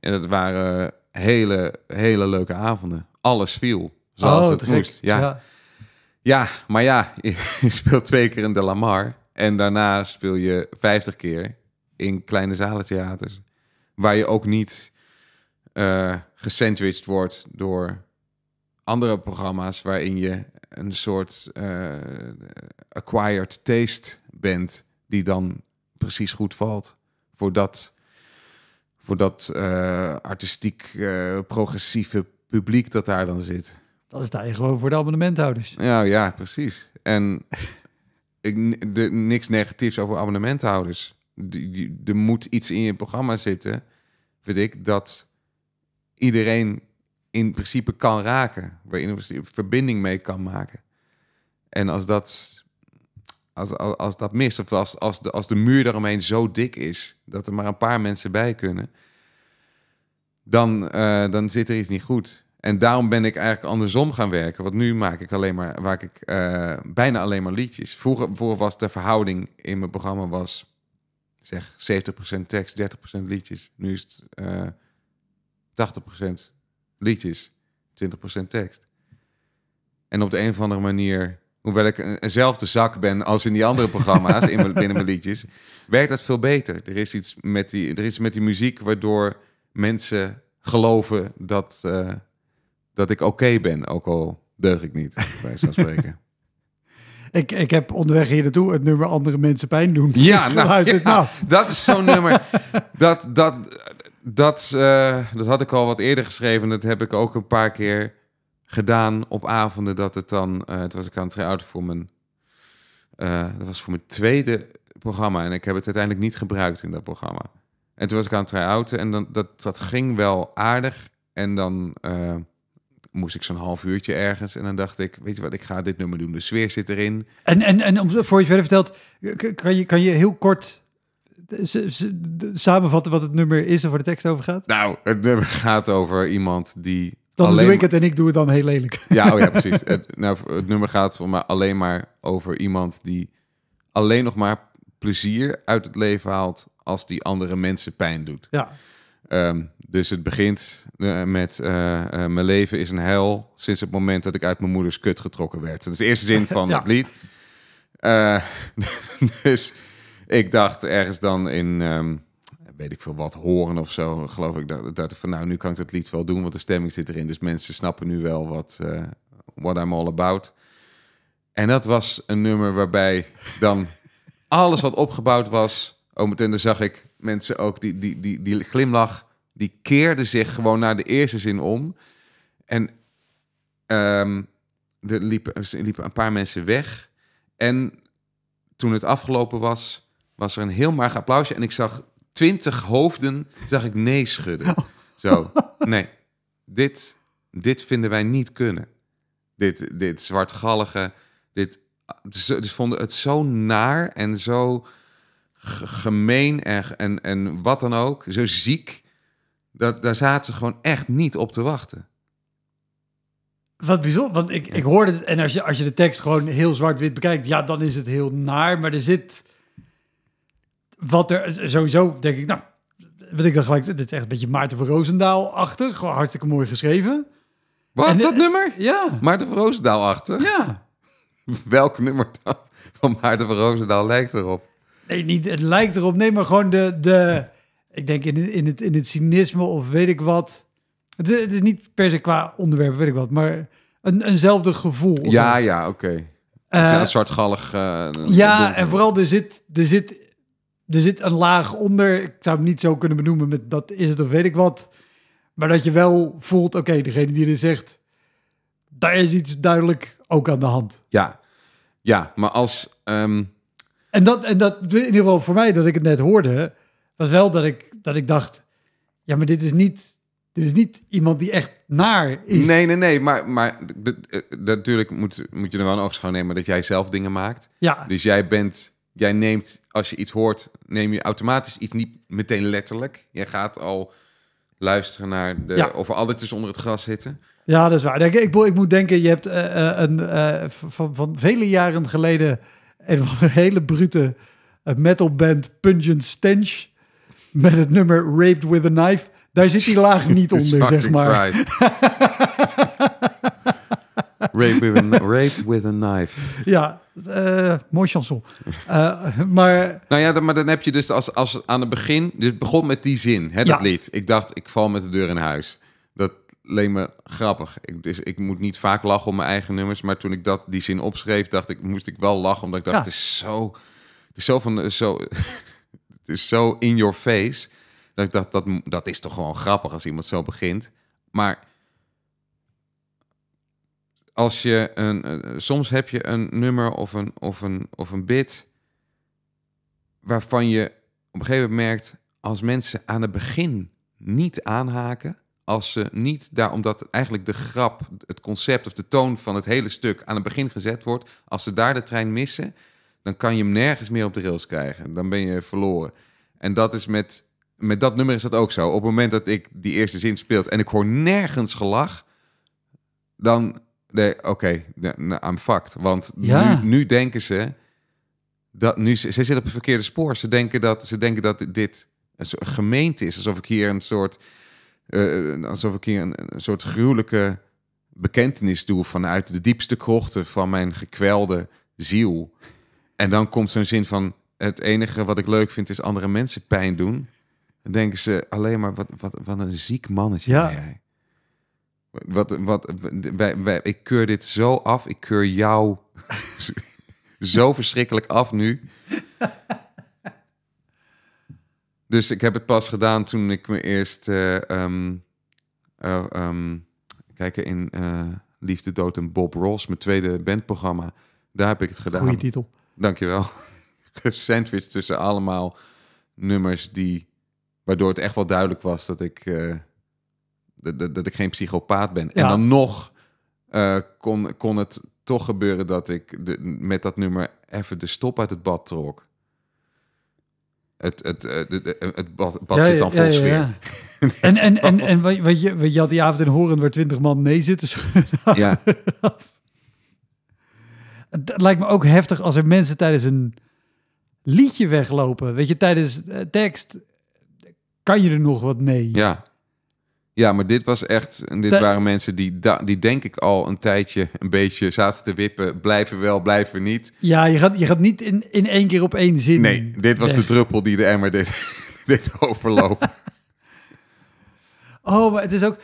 En het waren hele, hele leuke avonden. Alles viel zoals oh, het moest. ja. Ja, maar ja, je speelt twee keer in de Lamar. En daarna speel je vijftig keer in kleine zalentheaters. Waar je ook niet uh, gesandwiched wordt door andere programma's waarin je een soort eh, acquired taste bent, die dan precies goed valt voor dat, voor dat eh, artistiek progressieve publiek dat daar dan zit. Dan sta je gewoon voor de abonnementhouders. Ja, ja, precies. En ik, de, niks negatiefs over abonnementhouders. Er moet iets in je programma zitten, weet ik, dat iedereen in principe kan raken. Waarin je verbinding mee kan maken. En als dat als, als, als, dat mist, of als, als, de, als de muur daaromheen zo dik is dat er maar een paar mensen bij kunnen, dan, eh, dan zit er iets niet goed. En daarom ben ik eigenlijk andersom gaan werken. Want nu maak ik alleen maar, maak ik eh, bijna alleen maar liedjes. Vroeger, vroeger was de verhouding in mijn programma was zeg 70% tekst, 30% liedjes. Nu is het uh, eh, 80% liedjes, 20% tekst. En op de een of andere manier, hoewel ik eenzelfde zak ben als in die andere programma's in binnen mijn liedjes, werkt dat veel beter. Er is iets met die, er is met die muziek waardoor mensen geloven dat. Eh, dat ik oké ben, ook al deug ik niet, bij zo'n spreken. Ik, ik heb onderweg hier naartoe het nummer Andere Mensen Pijn Doen. Ja, nou, ja nou. dat is zo'n nummer. Dat, dat, dat, eh, dat had ik al wat eerder geschreven. Dat heb ik ook een paar keer gedaan op avonden. Dat het dan, uh, het was ik aan het try-out voor mijn, eh, dat was voor mijn tweede programma. En ik heb het uiteindelijk niet gebruikt in dat programma. En toen was ik aan het try-outen en dan, dat, dat ging wel aardig. En dan moest ik zo'n half uurtje ergens. En dan dacht ik, weet je wat, ik ga dit nummer doen. De sfeer zit erin. En, en, en om, voor je verder vertelt, kan je, kan je heel kort eh, samenvatten wat het nummer is en waar de tekst over gaat? Nou, het nummer gaat over iemand die... Dan doe ik het en ik doe het dan heel lelijk. Ja, oh ja precies. het, nou, het nummer gaat voor mij alleen maar over iemand die alleen nog maar plezier uit het leven haalt als die andere mensen pijn doet. Ja. Ehm, dus het begint eh, met eh, eh, mijn leven is een hel sinds het moment dat ik uit mijn moeders kut getrokken werd. Dat is de eerste zin van het lied. dus ik dacht ergens dan in, ehm, weet ik veel wat, horen of zo, geloof ik, dat, dat van nou, nu kan ik dat lied wel doen, want de stemming zit erin. Dus mensen snappen nu wel wat what I'm all about. En dat was een nummer waarbij dan alles wat opgebouwd was, oh meteen dan zag ik mensen ook, die, die, die, die glimlach, die keerde zich gewoon naar de eerste zin om. En ehm, er, liepen, er liepen een paar mensen weg. En toen het afgelopen was, was er een heel maag applausje. En ik zag twintig hoofden, zag ik nee schudden. Oh. Zo, nee, dit, dit vinden wij niet kunnen. Dit, dit zwartgallige, dit... Ze vonden het zo naar en zo gemeen en, en, en wat dan ook, zo ziek. Dat, daar zaten ze gewoon echt niet op te wachten. Wat bijzonder, want ik, ik hoorde het. En als je, als je de tekst gewoon heel zwart-wit bekijkt, ja, dan is het heel naar. Maar er zit. Wat er sowieso, denk ik, nou, wat ik dan gelijk, dit is echt een beetje Maarten van roosendaal achter, Gewoon hartstikke mooi geschreven. Wat, dat eh, nummer? Ja. Maarten van roosendaal achter. Ja. Welk nummer dan van Maarten van Roosendaal lijkt erop? Nee, niet het lijkt erop. Nee, maar gewoon de... de ik denk in, in, het, in het cynisme of weet ik wat. Het is, niet per se qua onderwerp, weet ik wat. Maar een, eenzelfde gevoel. Ja, ja, oké. Okay. Uh, eh, een zwartgallig... Eh, ja, en vooral er zit, er, zit, er zit een laag onder. Ik zou hem niet zo kunnen benoemen met dat is het of weet ik wat. Maar dat je wel voelt, oké, degene die dit zegt... daar is iets duidelijk ook aan de hand. Ja, ja maar als... Ehm, en dat, en dat, in ieder geval voor mij, dat ik het net hoorde, was wel dat ik, dat ik dacht, ja, maar dit is niet, dit is niet iemand die echt naar is. Nee, nee, nee. Maar, maar eh, natuurlijk moet, moet je er wel een oogschouw nemen dat jij zelf dingen maakt. Ja. Dus jij bent, jij neemt, als je iets hoort, neem je automatisch iets niet meteen letterlijk. Jij gaat al luisteren naar de, ja. of er is onder het gras zitten. Ja, dat is waar. Ik, ik, ik moet denken, je hebt eh, eh, een, van, van vele jaren geleden en van een hele brute eh, metal band Pungent Stench met het nummer Raped with a Knife. Daar zit die laag niet onder, zeg maar. raped, with a, knife. Ja, eh, mooi chanson. Eh, maar... Nou ja, maar dan heb je dus als, als aan het begin... Dus het begon met die zin, hè, dat lied. Ik dacht, ik val met de deur in huis. Alleen me grappig. Ik, dus, ik moet niet vaak lachen om mijn eigen nummers, maar toen ik dat, die zin opschreef, dacht ik, moest ik wel lachen, omdat ik dacht, het is zo, het is zo van, eh, zo, het is zo in your face, dat ik dacht, dat, dat is toch gewoon grappig als iemand zo begint. Maar als je een, eh, soms heb je een nummer of een, of een, of een bit waarvan je op een gegeven moment merkt, als mensen aan het begin niet aanhaken, als ze niet daar, omdat eigenlijk de grap, het concept of de toon van het hele stuk aan het begin gezet wordt, als ze daar de trein missen, dan kan je hem nergens meer op de rails krijgen. Dan ben je verloren. En dat is met, met dat nummer is dat ook zo. Op het moment dat ik die eerste zin speel en ik hoor nergens gelach, dan, nee, oké, okay, nou, I'm fucked. Want nu, nu denken ze dat nu ze, ze zitten op het verkeerde spoor. Ze denken dat, ze denken dat dit een gemeente is. Alsof ik hier een soort uh, alsof ik hier een, soort gruwelijke bekentenis doe vanuit de diepste krochten van mijn gekwelde ziel. En dan komt zo'n zin van: het enige wat ik leuk vind is andere mensen pijn doen. Dan denken ze alleen maar: wat, wat, wat een ziek mannetje ja. ben jij. Wat, wat, wij, wij, ik keur dit zo af. Ik keur jou zo verschrikkelijk af nu. Dus ik heb het pas gedaan toen ik me eerst. Uh, kijken in eh, Liefde, Dood en Bob Ross, mijn tweede bandprogramma. Daar heb ik het gedaan. Goeie titel. Dankjewel. Sandwich tussen allemaal nummers die. Waardoor het echt wel duidelijk was dat ik. Eh, dat, dat, ik geen psychopaat ben. En dan nog kon, kon het toch gebeuren dat ik de, met dat nummer even de stop uit het bad trok het, het, het, eh, eh, het bad, zit dan vol sfeer. en, en, en, en wat, je, wat je had die avond in Horen waar twintig man nee zitten Ja. Het lijkt me ook heftig als er mensen tijdens een liedje weglopen. Weet je, tijdens eh, tekst kan je er nog wat mee. Ja. Ja, maar dit was echt. dit waren mensen die, die denk ik al een tijdje een beetje zaten te wippen. Blijven wel, blijven niet. Ja, je gaat, je gaat niet in, in één keer op één zin. Nee, dit was de druppel die de emmer dit, dit overlopen. oh, maar het is ook.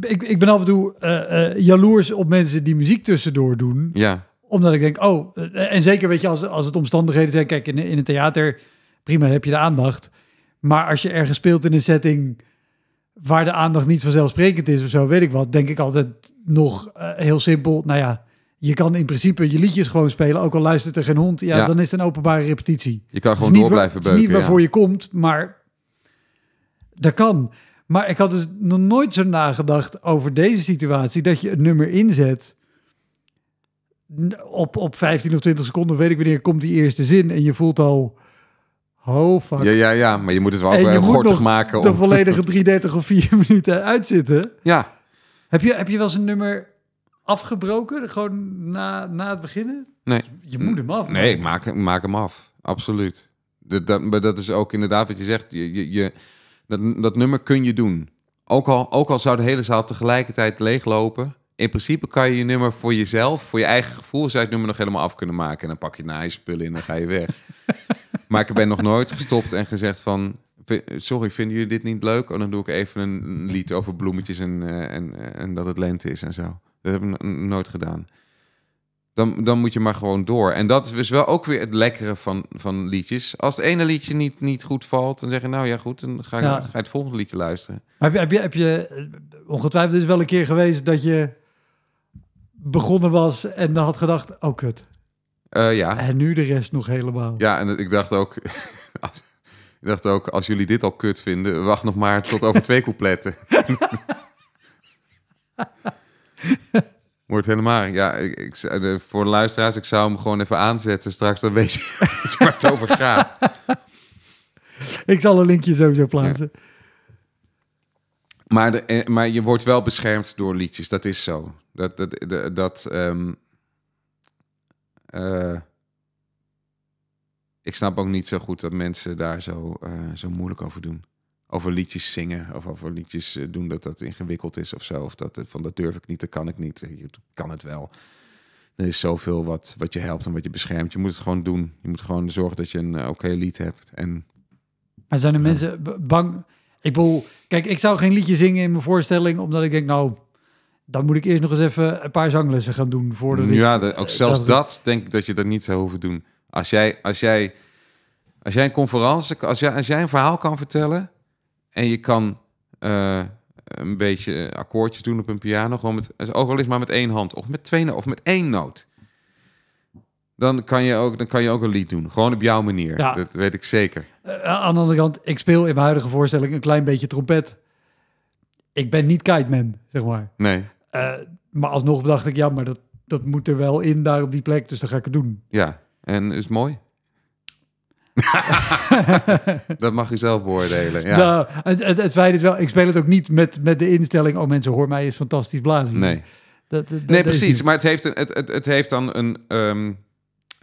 Ik, ik ben af en toe eh, eh, jaloers op mensen die muziek tussendoor doen. Ja. Omdat ik denk, oh, eh, en zeker weet je, als, als het omstandigheden zijn. Kijk, in, in een theater, prima, heb je de aandacht. Maar als je ergens speelt in een setting waar de aandacht niet vanzelfsprekend is of zo, weet ik wat, denk ik altijd nog eh, heel simpel, nou ja, je kan in principe je liedjes gewoon spelen, ook al luistert er geen hond, ja, dan is het een openbare repetitie. Je kan gewoon door blijven beuken. Het is niet waarvoor je komt, maar dat kan. Maar ik had dus nog nooit zo nagedacht over deze situatie, dat je een nummer inzet op, op 15 of 20 seconden, weet ik wanneer, komt die eerste zin en je voelt al Ho, fuck. Ja, ja, ja, maar je moet het wel ook wel gortig maken. de volledige 33 of 4 minuten uitzitten. Ja. Heb je, heb je wel eens een nummer afgebroken, gewoon na, na het beginnen? Nee. Je moet hem af. Nee, ik maak, maak hem af. Absoluut. Dat, dat, maar dat is ook inderdaad wat je zegt. Je, je, je, dat, dat nummer kun je doen. Ook al, ook al zou de hele zaal tegelijkertijd leeglopen... in principe kan je je nummer voor jezelf... voor je eigen gevoel... zou je nummer nog helemaal af kunnen maken. En dan pak je na je spullen in en dan ga je weg. Maar ik ben nog nooit gestopt en gezegd van... Sorry, vinden jullie dit niet leuk? En oh, dan doe ik even een lied over bloemetjes en, eh, en, eh, en dat het lente is en zo. Dat heb ik nooit gedaan. Dan, dan moet je maar gewoon door. En dat is dus wel ook weer het lekkere van, van liedjes. Als het ene liedje niet, niet goed valt, dan zeg je nou ja goed, dan ga, ik, het volgende liedje luisteren. heb je, heb je, heb je eh, ongetwijfeld is wel een keer geweest dat je begonnen was en dan had gedacht, oh kut. Eh, ja. En nu de rest nog helemaal. Ja, en ik dacht ook... als, ik dacht ook, als jullie dit al kut vinden... wacht nog maar tot over twee coupletten. Wordt helemaal... Ja, ik, ik, eh, voor de luisteraars, ik zou hem gewoon even aanzetten straks. Dan weet je waar het over gaat. Ik zal een linkje sowieso plaatsen. Maar, de, eh, maar je wordt wel beschermd door liedjes, dat is zo. Dat, dat, dat, ehm, eh, ik snap ook niet zo goed dat mensen daar zo, eh, zo moeilijk over doen. Over liedjes zingen of over liedjes eh, doen dat dat ingewikkeld is of zo. Of dat, van dat durf ik niet, dat kan ik niet. Je kan het wel. Er is zoveel wat, wat je helpt en wat je beschermt. Je moet het gewoon doen. Je moet gewoon zorgen dat je een oké lied hebt. En, maar zijn de mensen bang? Ik bedoel, kijk, ik zou geen liedje zingen in mijn voorstelling, omdat ik denk, nou, dan moet ik eerst nog eens even een paar zanglessen gaan doen voordat nu. Ja, ook eh, zelfs dat, denk ik dat je dat niet zou hoeven doen. Als jij, als jij, als jij een conferentie, als jij, een verhaal kan vertellen en je kan eh, een beetje eh, akkoordjes doen op een piano, gewoon met, ook al is maar met één hand of met twee of met één noot. Dan kan, je ook, dan kan je ook een lied doen. Gewoon op jouw manier. Dat weet ik zeker. aan de andere kant, ik speel in mijn huidige voorstelling een klein beetje trompet. Ik ben niet kiteman, zeg maar. Nee. Eh, maar alsnog dacht ik, ja, maar dat, dat moet er wel in daar op die plek. Dus dan ga ik het doen. Ja, en is het mooi? dat mag je zelf beoordelen. Ja. Nou, het, het, het feit is wel, ik speel het ook niet met, met de instelling... oh mensen, hoor mij is fantastisch blazen. Nee. Dat, nee, precies. Maar het heeft, een, het, het, het heeft dan een... Ehm,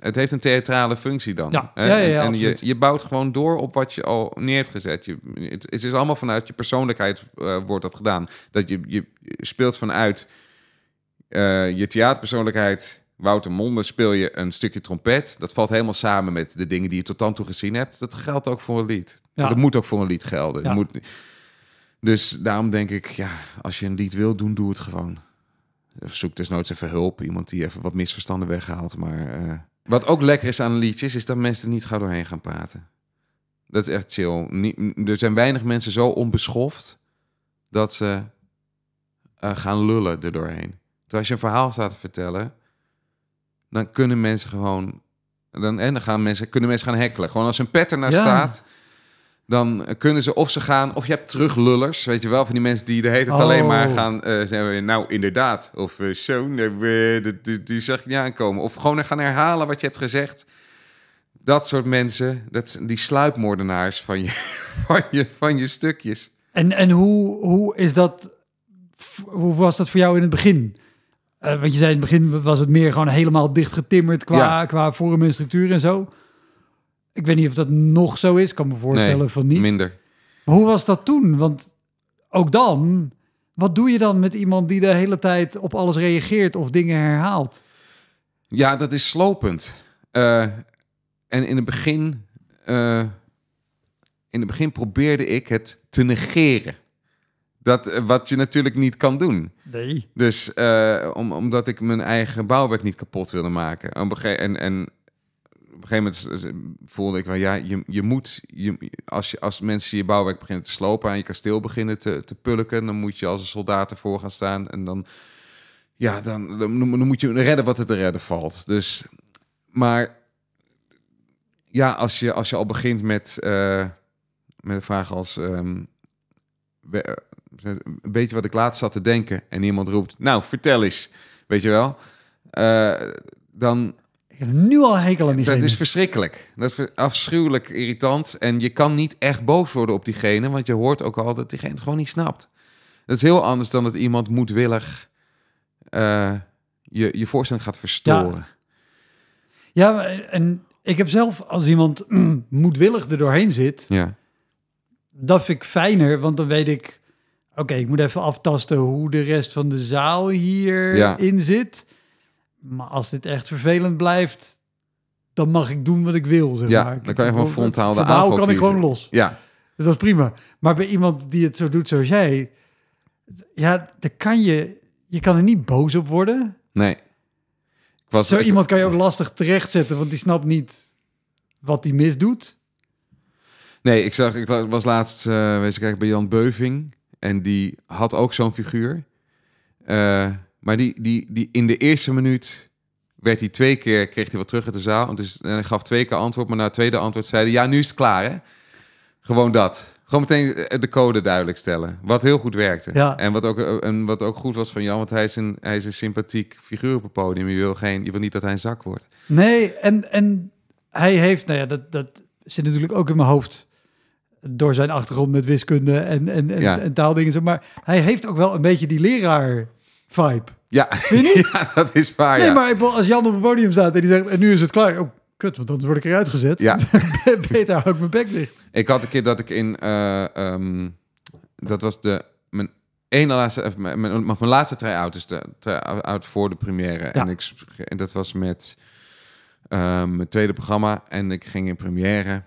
het heeft een theatrale functie dan. Ja, ja, en, je, je bouwt gewoon door op wat je al neer hebt gezet. Je, het, is allemaal vanuit je persoonlijkheid eh, wordt dat gedaan. Dat je, je speelt vanuit eh, je theaterpersoonlijkheid. Wouter Monde speel je een stukje trompet. Dat valt helemaal samen met de dingen die je tot dan toe gezien hebt. Dat geldt ook voor een lied. Dat moet ook voor een lied gelden. Ja. Moet... Dus daarom denk ik, ja, als je een lied wil doen, doe het gewoon. Zoek desnoods even hulp. Iemand die even wat misverstanden weghaalt. Maar eh, wat ook lekker is aan liedjes, is dat mensen niet gauw doorheen gaan praten. Dat is echt chill. er zijn weinig mensen zo onbeschoft dat ze eh, gaan lullen er doorheen. Terwijl als je een verhaal staat te vertellen, dan kunnen mensen gewoon. Dan, en dan gaan mensen, kunnen mensen gaan hekkelen. Gewoon als een pet ernaar staat, dan kunnen ze of ze gaan, of je hebt teruglullers. Weet je wel, van die mensen die de hele tijd alleen maar oh. gaan uh, we, Nou, inderdaad. Of eh, zo, die, de die zag ik niet aankomen. Of gewoon gaan herhalen wat je hebt gezegd dat soort mensen, dat, die sluipmoordenaars van je, van je, van je stukjes. En, en hoe, hoe is dat, hoe was dat voor jou in het begin? Uh, want je zei in het begin was het meer gewoon helemaal dicht getimmerd qua, qua vorm en structuur en zo. Ik weet niet of dat nog zo is. kan me voorstellen nee, van niet. Minder. hoe was dat toen? Want ook dan, wat doe je dan met iemand die de hele tijd op alles reageert of dingen herhaalt? Ja, dat is slopend. Eh, en in het begin. Eh, in het begin probeerde ik het te negeren. Dat, eh, wat je natuurlijk niet kan doen. Nee. Dus om, omdat ik mijn eigen bouwwerk niet kapot wilde maken. En, en, op een gegeven moment voelde ik wel, ja, je, je moet, je, als, je, als mensen je bouwwerk beginnen te slopen en je kasteel beginnen te, te pulken, dan moet je als een soldaat ervoor gaan staan en dan, ja, dan, dan, moet je redden wat er te redden valt. Dus, maar ja, als je, als je al begint met, eh, met een vraag als, um, weet je wat ik laatst zat te denken en iemand roept, nou, vertel eens, weet je wel, eh, dan heb nu al hekel aan diegene. Dat is verschrikkelijk. Dat is afschuwelijk irritant. En je kan niet echt boos worden op diegene, want je hoort ook al dat diegene het gewoon niet snapt. Dat is heel anders dan dat iemand moedwillig eh, je, je voorstelling gaat verstoren. Ja. ja, en ik heb zelf, als iemand moedwillig er doorheen zit, ja. dat vind ik fijner, want dan weet ik, oké, ik moet even aftasten hoe de rest van de zaal hierin in zit. Maar als dit echt vervelend blijft, dan mag ik doen wat ik wil. Zeg ja, maar. dan kan je gewoon frontaal de aanval kan ik gewoon los. Ja. Dus dat is prima. Maar bij iemand die het zo doet zoals jij, ja, dan kan je, je kan er niet boos op worden. Nee. was, zo iemand kan je ook lastig terechtzetten, want die snapt niet wat die misdoet. Nee, ik zag, ik was laatst, uh, eh, weet kijk, bij Jan Beuving. En die had ook zo'n figuur. Eh, maar die, die, die in de eerste minuut werd hij twee keer, kreeg hij wat terug uit de zaal. En, dus, en hij gaf twee keer antwoord, maar na het tweede antwoord zeiden ja, nu is het klaar hè. Gewoon dat. Gewoon meteen eh, de code duidelijk stellen. Wat heel goed werkte. En, wat ook, eh, wat ook goed was van Jan, want hij is een, hij is een sympathiek figuur op het podium. Je wil, geen, je wil niet dat hij een zak wordt. Nee, en, en hij heeft, nou ja, dat, dat zit natuurlijk ook in mijn hoofd. Door zijn achtergrond met wiskunde en, en, en, ja. en taaldingen. Maar hij heeft ook wel een beetje die leraar vibe. Ja, ja dat is waar. Nee, maar als Jan op het podium staat en die zegt, en nu is het klaar. Oh, kut, want dan word ik eruit gezet. Ja. Beter hou ik mijn bek dicht. Ik had een keer dat ik in, eh, ehm, dat was de, mijn ene laatste, eh, mijn, mijn, mijn laatste try-out is de try-out voor de première. En, ik, en dat was met uh, mijn tweede programma en ik ging in première.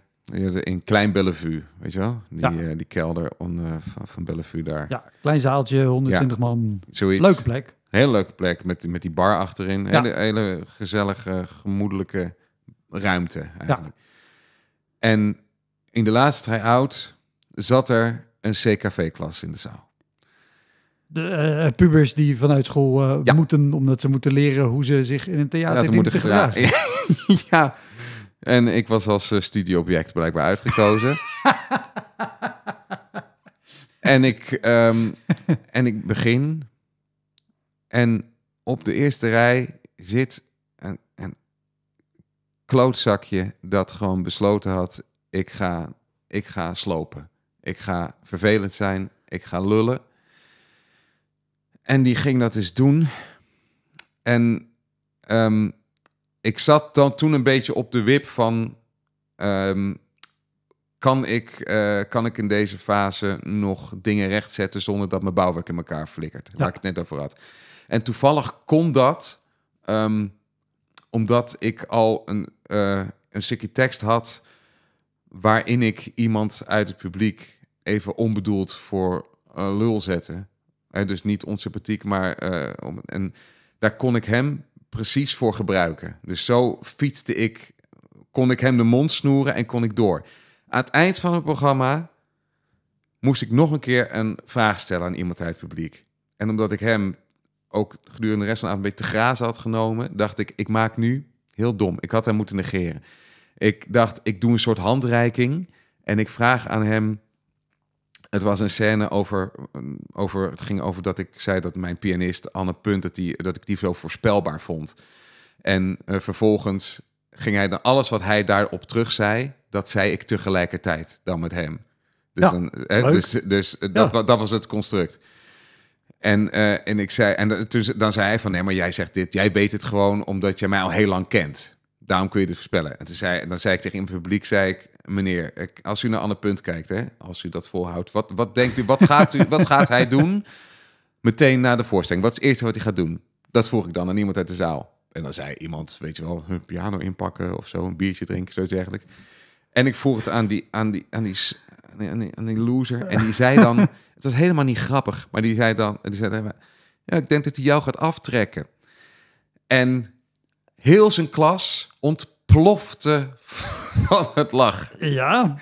In Klein Bellevue, weet je wel? Die, eh, die kelder eh, van, Bellevue daar. Ja, klein zaaltje, 120 man. Zoiets. Leuke plek. Heel leuke plek met, met die bar achterin. Hele, hele gezellige, gemoedelijke ruimte eigenlijk. En in de laatste try-out zat er een CKV-klas in de zaal. De eh, pubers die vanuit school moeten, omdat ze moeten leren hoe ze zich in een theater moeten gedragen. ja en ik was als eh, studieobject blijkbaar uitgekozen. en, ik, ehm, en ik begin. En op de eerste rij zit een, een klootzakje dat gewoon besloten had: ik ga, ik ga slopen. Ik ga vervelend zijn. Ik ga lullen. En die ging dat eens doen. En ehm, ik zat dan toen een beetje op de wip van. Ehm, kan ik, eh, kan ik in deze fase nog dingen rechtzetten zonder dat mijn bouwwerk in elkaar flikkert? Waar ik het net over had. En toevallig kon dat ehm, omdat ik al een, eh, een stukje tekst had waarin ik iemand uit het publiek even onbedoeld voor eh, lul zette. dus niet onsympathiek, maar... en daar kon ik hem precies voor gebruiken. Dus zo fietste ik, kon ik hem de mond snoeren en kon ik door. Aan het eind van het programma moest ik nog een keer een vraag stellen aan iemand uit het publiek. En omdat ik hem ook gedurende de rest van de avond een beetje te grazen had genomen, dacht ik, ik maak nu heel dom. Ik had hem moeten negeren. Ik dacht, ik doe een soort handreiking en ik vraag aan hem het was een scène over, over. Het ging over dat ik zei dat mijn pianist Anne Punt. dat, die, dat ik die zo voorspelbaar vond. En eh, vervolgens ging hij dan alles wat hij daarop terug zei. dat zei ik tegelijkertijd dan met hem. Dus, dan, hè, dus, dus eh, dat, dat was het construct. En, eh, en ik zei, en toen, dan zei hij van nee, maar jij zegt dit, jij weet het gewoon omdat je mij al heel lang kent. Daarom kun je dit voorspellen. En toen zei, dan zei ik tegen in het publiek, zei ik, meneer, eh, als u naar ander Punt kijkt, hè, als u dat volhoudt, wat, wat denkt u, wat gaat, u, wat gaat hij doen meteen na de voorstelling? Wat is het eerste wat hij gaat doen? Dat vroeg ik dan aan iemand uit de zaal. En dan zei iemand, weet je wel, hun piano inpakken of zo, een biertje drinken, zoiets eigenlijk. En ik vroeg het aan die, aan die, aan die, aan die, loser. En die zei dan, het was helemaal niet grappig, maar die zei dan, die zei ja, ik denk dat hij jou gaat aftrekken. En heel zijn klas ont plofte van het lach. Ja.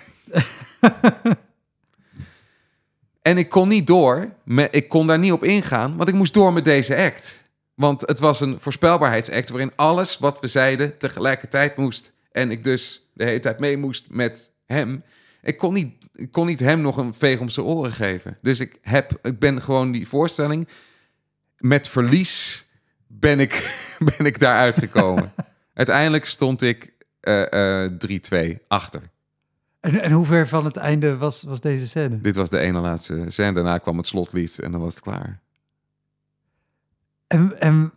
en ik kon niet door, ik kon daar niet op ingaan, want ik moest door met deze act. Want het was een voorspelbaarheidsact waarin alles wat we zeiden tegelijkertijd moest. En ik dus de hele tijd mee moest met hem. Ik kon niet, ik kon niet hem nog een veeg om zijn oren geven. Dus ik, heb, ik ben gewoon die voorstelling met verlies ben ik, ben ik daar uitgekomen. Uiteindelijk stond ik uh, uh, 3-2 achter. En, en hoe ver van het einde was, was deze scène? Dit was de ene laatste scène. Daarna kwam het slotlied en dan was het klaar. En, en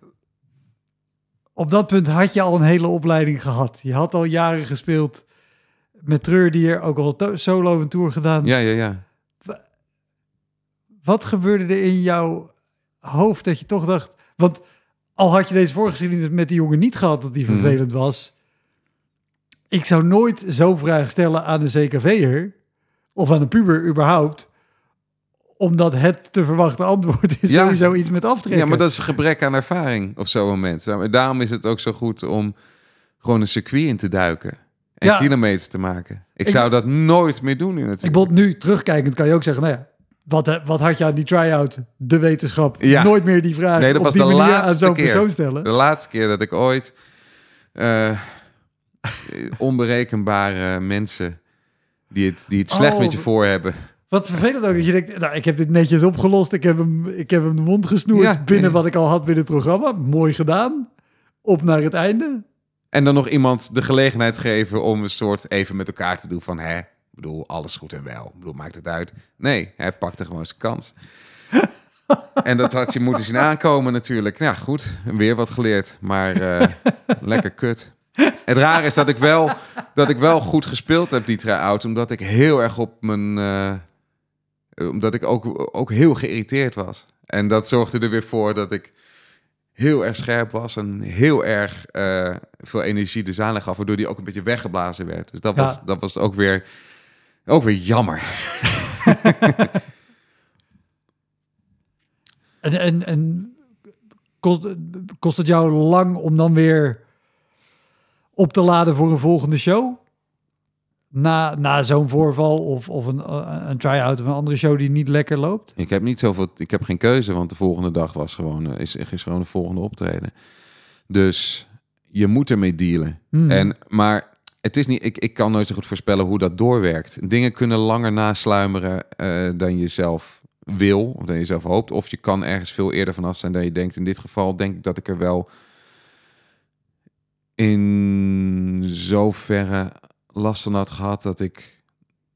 op dat punt had je al een hele opleiding gehad. Je had al jaren gespeeld met Treurdier, ook al solo een tour gedaan. Ja, ja, ja. Wat gebeurde er in jouw hoofd dat je toch dacht... Want al had je deze voorgeschiedenis met die jongen niet gehad dat die mhm. vervelend was. Ik zou nooit zo'n vraag stellen aan een CKV'er of aan een puber überhaupt omdat het te verwachten antwoord is ja. sowieso iets met aftrekken. Ja, maar dat is een gebrek aan ervaring op zo'n moment. Daarom is het ook zo goed om gewoon een circuit in te duiken. En kilometers te maken. Ik, zou dat nooit meer doen in het. Ik bot nu terugkijkend kan je ook zeggen, nou ja, wat, eh, wat had je aan die try-out? De wetenschap. Nooit meer die vraag nee, dat was die de manier laatste aan zo'n persoon stellen. De laatste keer dat ik ooit eh, onberekenbare mensen die het, die het slecht met je oh. voor hebben. Wat vervelend ook dat je denkt, nou, ik heb dit netjes opgelost. Ik heb hem, ik heb hem de mond gesnoerd binnen wat ik al had binnen het programma. Mooi gedaan. Op naar het einde. En dan nog iemand de gelegenheid geven om een soort even met elkaar te doen van... hè, ik bedoel, alles goed en wel. Ik bedoel, maakt het uit? Nee, hij pakte gewoon zijn kans. en dat had je moeten zien aankomen natuurlijk. Nou goed, weer wat geleerd, maar eh, lekker kut. Het rare is dat ik, wel, dat ik wel goed gespeeld heb die try-out, omdat ik heel erg op mijn... Eh, omdat ik ook, ook heel geïrriteerd was. En dat zorgde er weer voor dat ik heel erg scherp was en heel erg eh, veel energie de zaal gaf, waardoor die ook een beetje weggeblazen werd. Dus dat, was, dat was ook weer ook weer jammer. en, en, en kost, kost het jou lang om dan weer op te laden voor een volgende show? Na, na zo'n voorval of, of een, eh, een try-out of een andere show die niet lekker loopt? Ik heb niet zoveel, ik heb geen keuze, want de volgende dag was gewoon, eh, is, is gewoon de volgende optreden. Dus je moet ermee dealen. Hmm. En, maar het is niet, ik, ik kan nooit zo goed voorspellen hoe dat doorwerkt. Dingen kunnen langer nasluimeren uh, dan je zelf wil, of dan je zelf hoopt. Of je kan ergens veel eerder vanaf zijn dan je denkt. In dit geval denk ik dat ik er wel in zoverre last van had gehad dat ik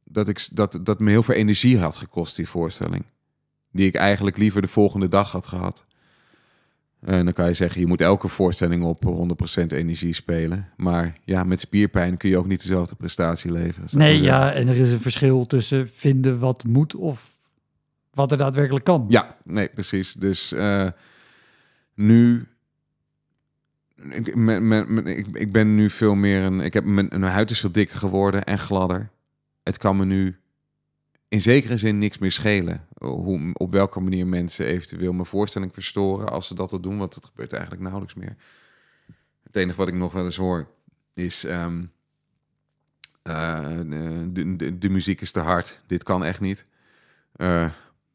dat ik dat dat me heel veel energie had gekost die voorstelling die ik eigenlijk liever de volgende dag had gehad en dan kan je zeggen, je moet elke voorstelling op 100% energie spelen. Maar ja, met spierpijn kun je ook niet dezelfde prestatie leveren. Nee, ja, en er is een verschil tussen vinden wat moet of wat er daadwerkelijk kan. Ja, nee, precies. Dus eh, nu ik, ik, ik, ben nu veel meer een. Ik heb, mijn, mijn huid is veel dikker geworden en gladder. Het kan me nu in zekere zin niks meer schelen. Hoe, op welke manier mensen eventueel mijn voorstelling verstoren als ze dat al doen, want dat gebeurt eigenlijk nauwelijks meer. Het enige wat ik nog wel eens hoor is: ehm, eh, de, de, de, muziek is te hard, dit kan echt niet. Eh,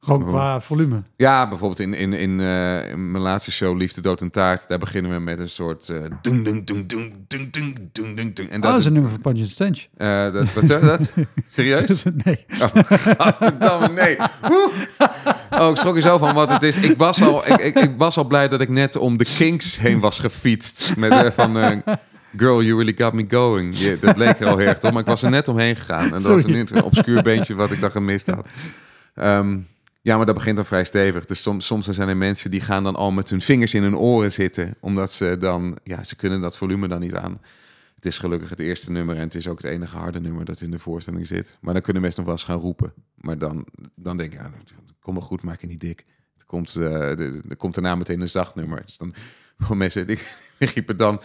gewoon qua volume. Ja, bijvoorbeeld in, in, eh, in, mijn laatste show Liefde, Dood en Taart. Daar beginnen we met een soort... Eh, dung, dung, dung, dung, dung, dung, dung, dung, dung. En ah, dat oh, is een nummer van Punch Stench. Uh, dat, wat dat? Serieus? nee. Oh, nee. oh, ik schrok er zo van wat het is. Ik was, al, ik, ik, was al blij dat ik net om de Kinks heen was gefietst. Met van... Girl, you really got me going. Yeah, dat leek er al heel erg maar ik was er net omheen gegaan. En dat was een obscuur beentje wat ik dan gemist had. Ehm, ja, maar dat begint al vrij stevig. Dus soms, soms zijn er mensen die gaan dan al met hun vingers in hun oren zitten. Omdat ze dan, ja, ze kunnen dat volume dan niet aan. Het is gelukkig het eerste nummer en het is ook het enige harde nummer dat in de voorstelling zit. Maar dan kunnen mensen nog wel eens gaan roepen. Maar dan, dan denk je, ja, kom maar goed, maak je niet dik. Er komt, uh, er komt daarna meteen een zacht nummer. Dus dan mensen die riepen dan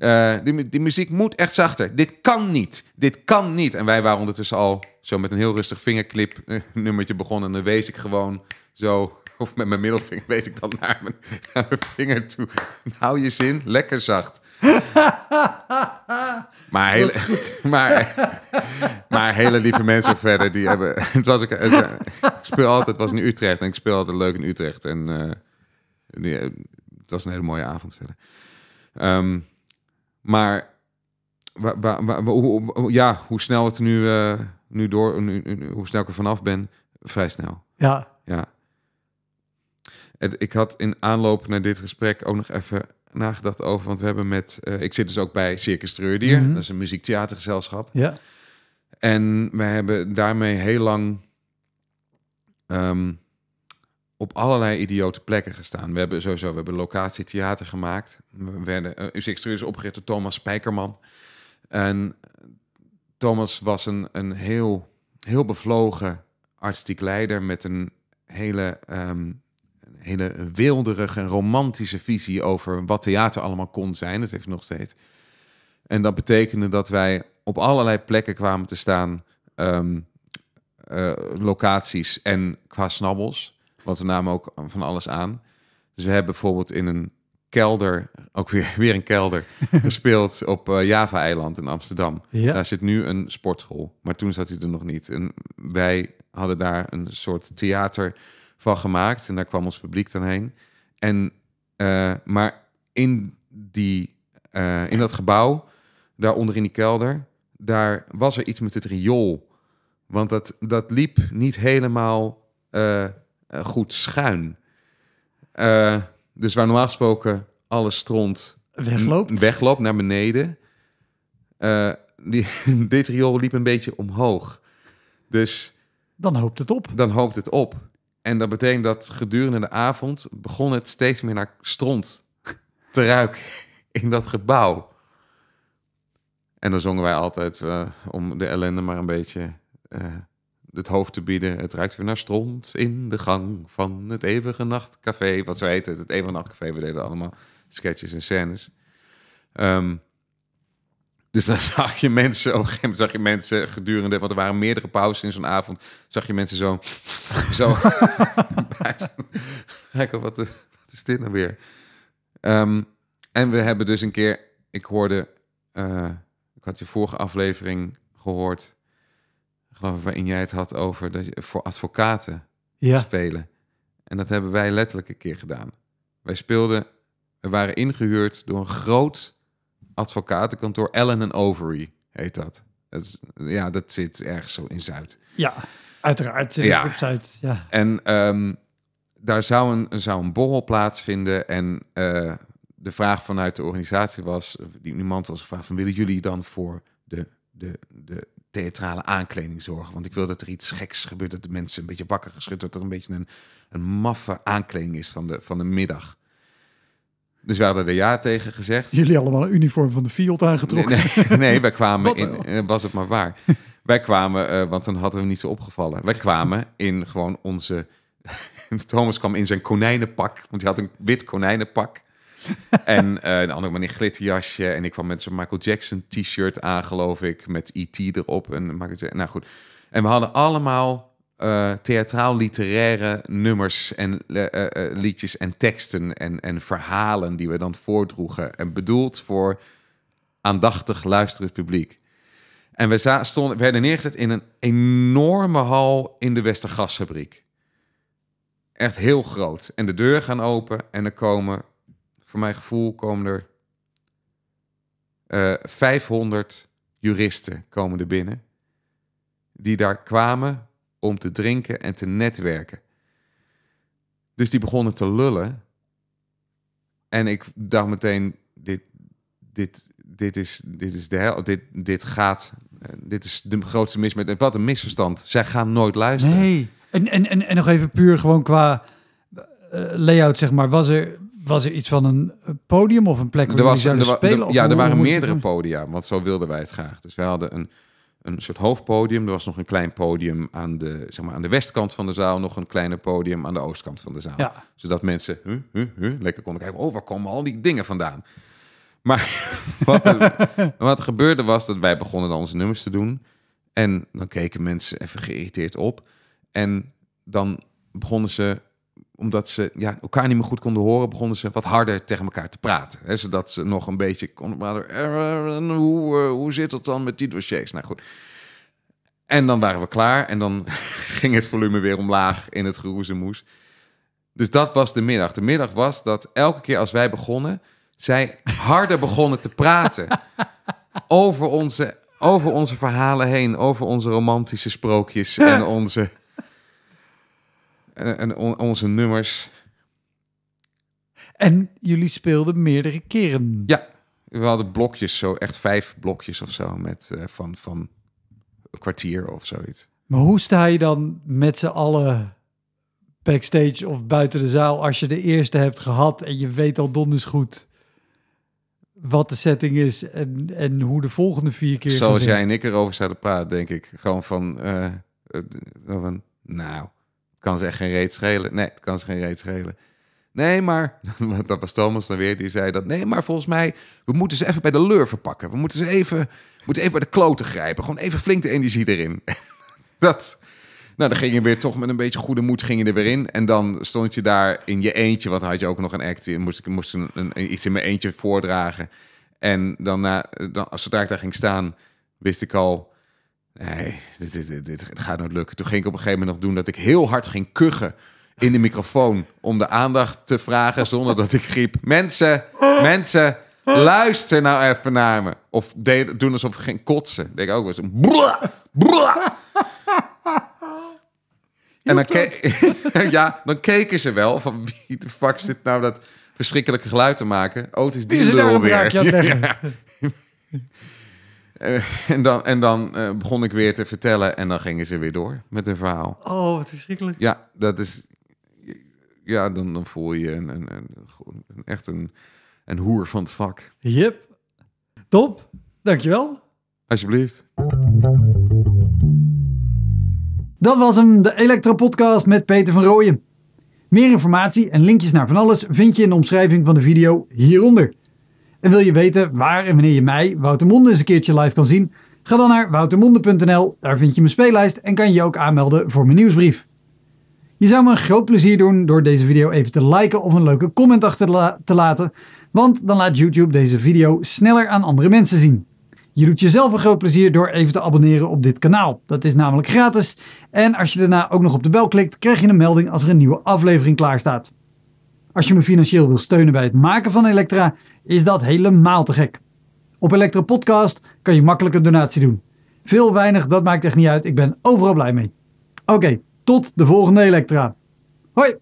eh, die, die, muziek moet echt zachter. Dit kan niet. Dit kan niet. En wij waren ondertussen al zo met een heel rustig vingerclip eh, nummertje begonnen. En dan wees ik gewoon zo, of met mijn middelvinger wees ik dan naar mijn, naar mijn vinger toe. Hou je zin, lekker zacht. maar, hele, maar, maar hele lieve mensen verder, die hebben... Het was, eh, ik, het, speel altijd, was in Utrecht en ik speel altijd leuk in Utrecht. En uh, het was een hele mooie avond verder. Um, maar hoe, ja, hoe snel het nu, eh, nu door, hoe snel ik er vanaf ben, vrij snel. Ja. ja. Ik had in aanloop naar dit gesprek ook nog even nagedacht over, want we hebben met, eh, ik zit dus ook bij Circus Treurdier, mhm. dat is een muziektheatergezelschap. Ja. En we hebben daarmee heel lang ehm, op allerlei idiote plekken gestaan. We hebben sowieso we hebben locatietheater gemaakt. We werden, uh, is opgericht door Thomas Spijkerman. En Thomas was een, een heel, heel bevlogen artistiek leider met een hele, um, hele wilderige en romantische visie over wat theater allemaal kon zijn. Dat heeft nog steeds. En dat betekende dat wij op allerlei plekken kwamen te staan, ehm, eh, locaties en qua snabbels. Want we namen ook van alles aan. Dus we hebben bijvoorbeeld in een kelder, ook weer, weer een kelder, gespeeld op eh, Java-eiland in Amsterdam. Daar zit nu een sportschool, maar toen zat hij er nog niet. En wij hadden daar een soort theater van gemaakt en daar kwam ons publiek dan heen. En, eh, maar in, die, eh, in dat gebouw, daaronder in die kelder, daar was er iets met het riool. Want dat, dat liep niet helemaal eh, goed schuin. Uh, dus waar normaal gesproken alle stront wegloopt, wegloopt naar beneden, eh, die, dit riool liep een beetje omhoog. Dus dan hoopt het op. Dan hoopt het op. En dat betekent dat gedurende de avond begon het steeds meer naar stront te ruiken in dat gebouw. En dan zongen wij altijd om de ellende maar een beetje het hoofd te bieden. Het ruikt weer naar stront in de gang van het eeuwige nachtcafé. Wat zo heet het, het eeuwige nachtcafé. We deden allemaal sketches en scènes. Ehm, dus dan zag je mensen, op een gegeven moment zag je mensen gedurende, want er waren meerdere pauzes in zo'n avond, zag je mensen zo, zo, kijk wat, is dit nou weer? Ehm, en we hebben dus een keer, ik hoorde, eh, ik had je vorige aflevering gehoord, geloof waarin jij het had over dat je voor advocaten ja. spelen. En dat hebben wij letterlijk een keer gedaan. Wij speelden, we waren ingehuurd door een groot advocatenkantoor, Ellen en Overy heet dat. dat ja, dat zit ergens zo in Zuid. Ja, uiteraard in ja. Zuid. Ja. En ehm, daar zou een, zou een borrel plaatsvinden en eh, de vraag vanuit de organisatie was, die niemand was gevraagd van willen jullie dan voor de, de, de, theatrale aankleding zorgen. Want ik wil dat er iets geks gebeurt, dat de mensen een beetje wakker geschud, dat er een beetje een, een maffe aankleding is van de, van de middag. Dus we hadden er ja tegen gezegd. Jullie allemaal een uniform van de Fiat aangetrokken. Nee, wij kwamen in, eh, was het maar waar. Wij kwamen, eh, want dan hadden we niet zo opgevallen. Wij kwamen in gewoon onze... Thomas kwam in zijn konijnenpak, want hij had een wit konijnenpak. en uh, een andere manier in glitterjasje. En ik kwam met zo'n Michael Jackson t-shirt aan, geloof ik. Met E.T. erop. En nou goed. En we hadden allemaal eh, theatraal-literaire nummers en eh, liedjes en teksten en, en verhalen die we dan voordroegen. En bedoeld voor aandachtig luisterend publiek. En we stonden, werden neergezet in een enorme hal in de Westergasfabriek. Echt heel groot. En de deuren gaan open en er komen voor mijn gevoel komen er uh, eh, 500 juristen komen er binnen. Die daar kwamen om te drinken en te netwerken. Dus die begonnen te lullen. En ik dacht meteen, dit, dit, dit, is, dit is de hel. Dit, dit gaat. Eh, dit is de grootste mis Wat een misverstand. Zij gaan nooit luisteren. Nee. En, en, en, en nog even puur gewoon qua uh, layout, zeg maar. Was er, was er iets van een podium of een plek waar er was, zouden spelen? ja, er waren meerdere podia, want zo wilden wij het graag. Dus wij hadden een, een soort hoofdpodium. Er was nog een klein podium aan de, zeg maar, aan de westkant van de zaal. Nog een kleiner podium aan de oostkant van de zaal. Zodat mensen lekker konden kijken. Oh, waar komen al die dingen vandaan? Maar wat er, wat er gebeurde was dat wij begonnen dan onze nummers te doen. En dan keken mensen even geïrriteerd op. En dan begonnen ze omdat ze ja, elkaar niet meer goed konden horen, begonnen ze wat harder tegen elkaar te praten. Hè, zodat ze nog een beetje konden praten. Hoe, eh, hoe zit het dan met die dossiers? Nou goed. En dan waren we klaar en dan ging het volume weer omlaag in het geroezemoes. Dus dat was de middag. De middag was dat elke keer als wij begonnen, zij harder begonnen te praten. over onze, over onze verhalen heen, over onze romantische sprookjes en onze en, en onze nummers. En jullie speelden meerdere keren. Ja, we hadden blokjes, zo echt vijf blokjes of zo, met, eh, van, van een kwartier of zoiets. Maar hoe sta je dan met z'n allen backstage of buiten de zaal als je de eerste hebt gehad en je weet al donders goed wat de setting is en, en hoe de volgende vier keer. Zoals jij en ik erover zouden praten, denk ik. Gewoon van. Eh, eh, nou, van nou, kan ze echt geen reet schelen. Nee, het kan ze geen reet schelen. Nee, maar, dat was Thomas dan weer, die zei dat. Nee, maar volgens mij, we moeten ze even bij de lurven verpakken. We moeten ze even, moeten even bij de kloten grijpen. Gewoon even flink de energie erin. dat, nou, dan ging je weer toch met een beetje goede moed ging je er weer in. En dan stond je daar in je eentje, want had je ook nog een actie. in. Moest ik moest een, iets in mijn eentje voordragen. En dan, na, eh, dan, zodra ik daar ging staan, wist ik al nee, dit, dit, dit, gaat nooit lukken. Toen ging ik op een gegeven moment nog doen dat ik heel hard ging kuchen in de microfoon om de aandacht te vragen zonder dat ik riep: mensen, mensen, luister nou even naar me. Of doen alsof ik ging kotsen. Denk ik ook wel eens. bruh bruh. En dan, keken ze wel van wie de fuck zit nou dat verschrikkelijke geluid te maken. Oh, het is die lul weer. Eh, en dan, en dan eh, begon ik weer te vertellen en dan gingen ze weer door met hun verhaal. Oh, wat verschrikkelijk. Ja, dat is... Ja, dan, dan voel je een, een, echt een, een hoer van het vak. Yep. Top. Dankjewel. Alsjeblieft. Dat was hem, de Elektra Podcast met Peter van Rooyen. Meer informatie en linkjes naar van alles vind je in de omschrijving van de video hieronder. En wil je weten waar en wanneer je mij, Wouter Monde, eens een keertje live kan zien? Ga dan naar woutermonde.nl, daar vind je mijn speellijst en kan je je ook aanmelden voor mijn nieuwsbrief. Je zou me een groot plezier doen door deze video even te liken of een leuke comment achter te laten, want dan laat YouTube deze video sneller aan andere mensen zien. Je doet jezelf een groot plezier door even te abonneren op dit kanaal. Dat is namelijk gratis en als je daarna ook nog op de bel klikt, krijg je een melding als er een nieuwe aflevering klaar staat. Als je me financieel wil steunen bij het maken van Elektra, is dat helemaal te gek. Op Elektra Podcast kan je makkelijk een donatie doen. Veel weinig, dat maakt echt niet uit. Ik ben overal blij mee. Oké, tot de volgende Elektra. Hoi!